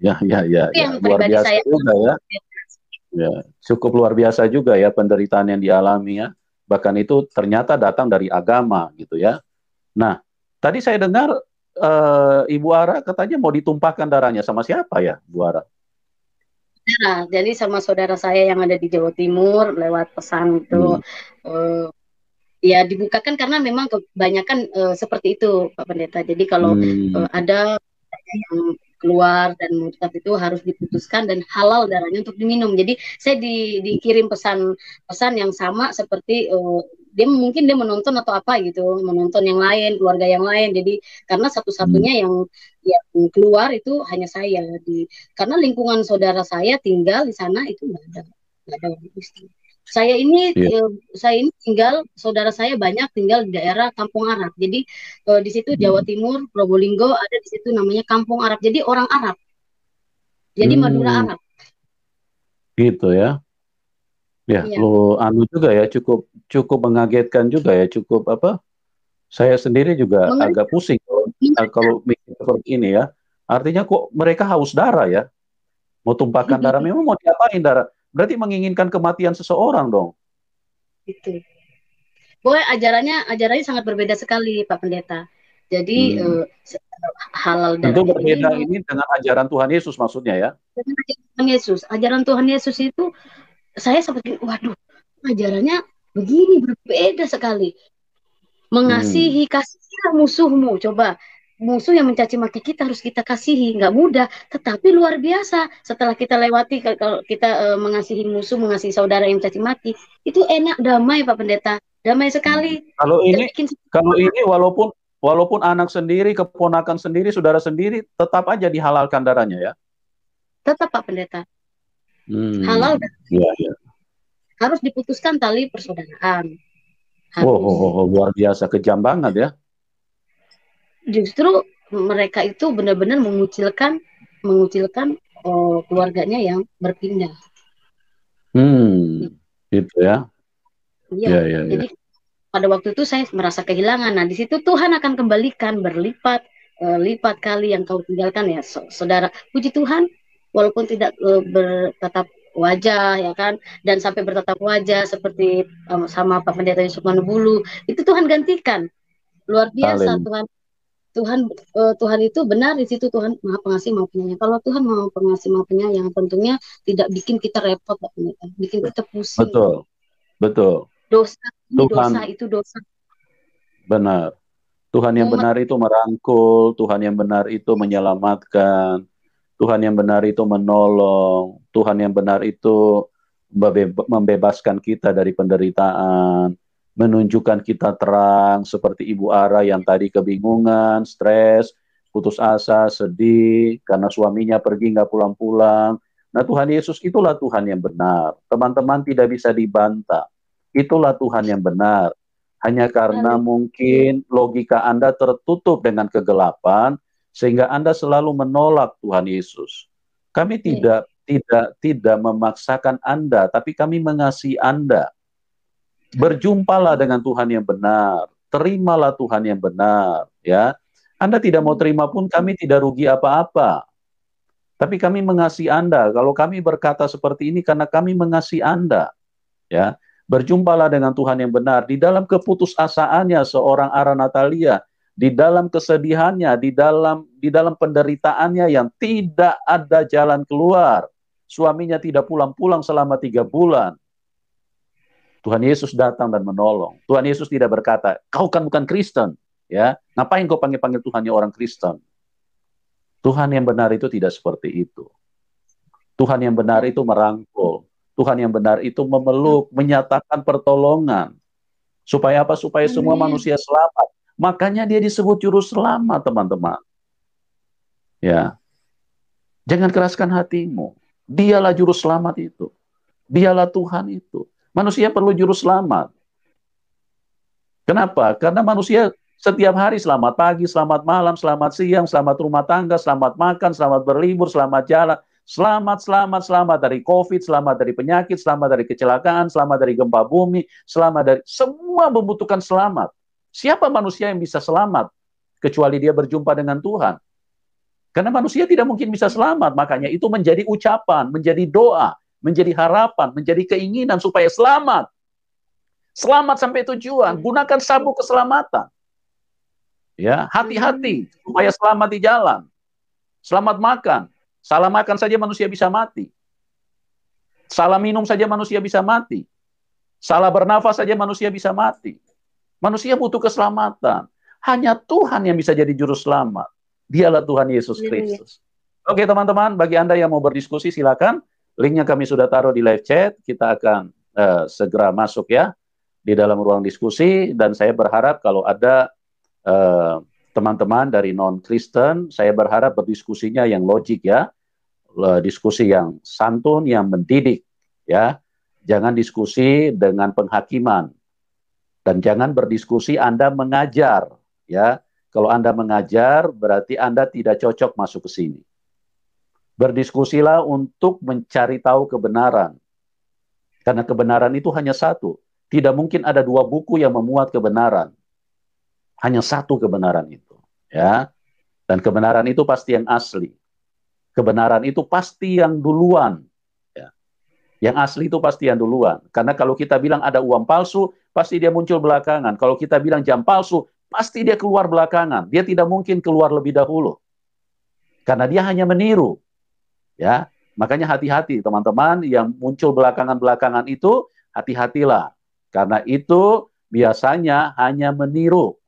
Ya, ya, ya. ya. Luar biasa saya. juga ya. ya. Cukup luar biasa juga ya penderitaan yang dialami ya bahkan itu ternyata datang dari agama gitu ya. Nah, tadi saya dengar e, Ibu Ara katanya mau ditumpahkan darahnya sama siapa ya, Bu Ara? Nah, jadi sama saudara saya yang ada di Jawa Timur lewat pesan itu hmm. e, ya dibukakan karena memang kebanyakan e, seperti itu Pak Pendeta. Jadi kalau hmm. e, ada yang keluar dan mutaf itu harus diputuskan dan halal darahnya untuk diminum. Jadi saya di, dikirim pesan pesan yang sama seperti uh, dia mungkin dia menonton atau apa gitu, menonton yang lain, keluarga yang lain. Jadi karena satu-satunya hmm. yang yang keluar itu hanya saya di karena lingkungan saudara saya tinggal di sana itu enggak ada. Enggak ada orang saya ini yeah. Iya. saya ini tinggal saudara saya banyak tinggal di daerah Kampung Arab. Jadi uh, di situ Jawa hmm. Timur, Probolinggo ada di situ namanya Kampung Arab. Jadi orang Arab. Jadi hmm. Madura Arab. Gitu ya. Ya, yeah. Oh, lo anu juga ya cukup cukup mengagetkan juga ya cukup apa? Saya sendiri juga agak pusing kalau, eh, kalau mikir seperti ini ya. Artinya kok mereka haus darah ya? Mau tumpahkan darah memang mau diapain darah? berarti menginginkan kematian seseorang dong. Itu. Boy, ajarannya ajarannya sangat berbeda sekali Pak Pendeta. Jadi hmm. uh, halal dan itu berbeda ini, ini dengan ajaran Tuhan Yesus maksudnya ya. Dengan ajaran Tuhan Yesus, ajaran Tuhan Yesus itu saya seperti waduh, ajarannya begini berbeda sekali. Mengasihi hmm. kasihilah musuhmu, coba musuh yang mencaci maki kita harus kita kasihi nggak mudah tetapi luar biasa setelah kita lewati kalau kita e, mengasihi musuh mengasihi saudara yang mencaci maki itu enak damai pak pendeta damai sekali hmm. kalau ini bikin... kalau ini walaupun walaupun anak sendiri keponakan sendiri saudara sendiri tetap aja dihalalkan darahnya ya tetap pak pendeta hmm. halal ya, ya. harus diputuskan tali persaudaraan harus. Oh, oh, oh, oh, luar biasa kejam banget ya justru mereka itu benar-benar mengucilkan mengucilkan oh, keluarganya yang berpindah. Hmm, gitu ya. Iya, ya, ya, ya. jadi ya. pada waktu itu saya merasa kehilangan. Nah, di situ Tuhan akan kembalikan berlipat uh, lipat kali yang kau tinggalkan ya, saudara. Puji Tuhan, walaupun tidak uh, bertatap wajah ya kan dan sampai bertatap wajah seperti um, sama Pak Pendeta Yusuf Manubulu itu Tuhan gantikan luar biasa Alim. Tuhan Tuhan uh, Tuhan itu benar di situ Tuhan maha pengasih maha penyayang. Kalau Tuhan maha pengasih maha penyayang tentunya tidak bikin kita repot, Bikin kita pusing. Betul. Betul. Dosa Tuhan, dosa itu dosa. Benar. Tuhan yang benar itu merangkul, Tuhan yang benar itu menyelamatkan, Tuhan yang benar itu menolong, Tuhan yang benar itu membebaskan kita dari penderitaan menunjukkan kita terang seperti Ibu Ara yang tadi kebingungan, stres, putus asa, sedih karena suaminya pergi nggak pulang-pulang. Nah Tuhan Yesus itulah Tuhan yang benar. Teman-teman tidak bisa dibantah. Itulah Tuhan yang benar. Hanya karena mungkin logika Anda tertutup dengan kegelapan sehingga Anda selalu menolak Tuhan Yesus. Kami iya. tidak tidak tidak memaksakan Anda, tapi kami mengasihi Anda berjumpalah dengan Tuhan yang benar, terimalah Tuhan yang benar, ya. Anda tidak mau terima pun kami tidak rugi apa-apa. Tapi kami mengasihi Anda. Kalau kami berkata seperti ini karena kami mengasihi Anda. Ya, berjumpalah dengan Tuhan yang benar di dalam keputusasaannya seorang Ara Natalia, di dalam kesedihannya, di dalam di dalam penderitaannya yang tidak ada jalan keluar. Suaminya tidak pulang-pulang selama tiga bulan Tuhan Yesus datang dan menolong. Tuhan Yesus tidak berkata, kau kan bukan Kristen. ya Ngapain kau panggil-panggil Tuhannya orang Kristen? Tuhan yang benar itu tidak seperti itu. Tuhan yang benar itu merangkul. Tuhan yang benar itu memeluk, menyatakan pertolongan. Supaya apa? Supaya semua manusia selamat. Makanya dia disebut juru selamat, teman-teman. Ya. Jangan keraskan hatimu. Dialah juru selamat itu. Dialah Tuhan itu. Manusia perlu juru selamat. Kenapa? Karena manusia setiap hari selamat pagi, selamat malam, selamat siang, selamat rumah tangga, selamat makan, selamat berlibur, selamat jalan, selamat, selamat, selamat dari COVID, selamat dari penyakit, selamat dari kecelakaan, selamat dari gempa bumi, selamat dari semua membutuhkan selamat. Siapa manusia yang bisa selamat kecuali dia berjumpa dengan Tuhan? Karena manusia tidak mungkin bisa selamat, makanya itu menjadi ucapan, menjadi doa, menjadi harapan, menjadi keinginan supaya selamat. Selamat sampai tujuan, hmm. gunakan sabuk keselamatan. Ya, hati-hati hmm. supaya selamat di jalan. Selamat makan. Salah makan saja manusia bisa mati. Salah minum saja manusia bisa mati. Salah bernafas saja manusia bisa mati. Manusia butuh keselamatan. Hanya Tuhan yang bisa jadi juru selamat. Dialah Tuhan Yesus Kristus. Oke, teman-teman, bagi Anda yang mau berdiskusi silakan. Linknya kami sudah taruh di live chat, kita akan uh, segera masuk ya di dalam ruang diskusi dan saya berharap kalau ada teman eh, teman-teman dari non-Kristen, saya berharap berdiskusinya yang logik ya, eh, diskusi yang santun, yang mendidik ya. Jangan diskusi dengan penghakiman dan jangan berdiskusi Anda mengajar ya. Kalau Anda mengajar berarti Anda tidak cocok masuk ke sini. Berdiskusilah untuk mencari tahu kebenaran. Karena kebenaran itu hanya satu. Tidak mungkin ada dua buku yang memuat kebenaran. Hanya satu kebenaran itu, ya. Dan kebenaran itu pasti yang asli. Kebenaran itu pasti yang duluan, ya. yang asli itu pasti yang duluan. Karena kalau kita bilang ada uang palsu, pasti dia muncul belakangan. Kalau kita bilang jam palsu, pasti dia keluar belakangan. Dia tidak mungkin keluar lebih dahulu. Karena dia hanya meniru ya. Makanya hati-hati teman-teman yang muncul belakangan-belakangan itu hati-hatilah karena itu biasanya hanya meniru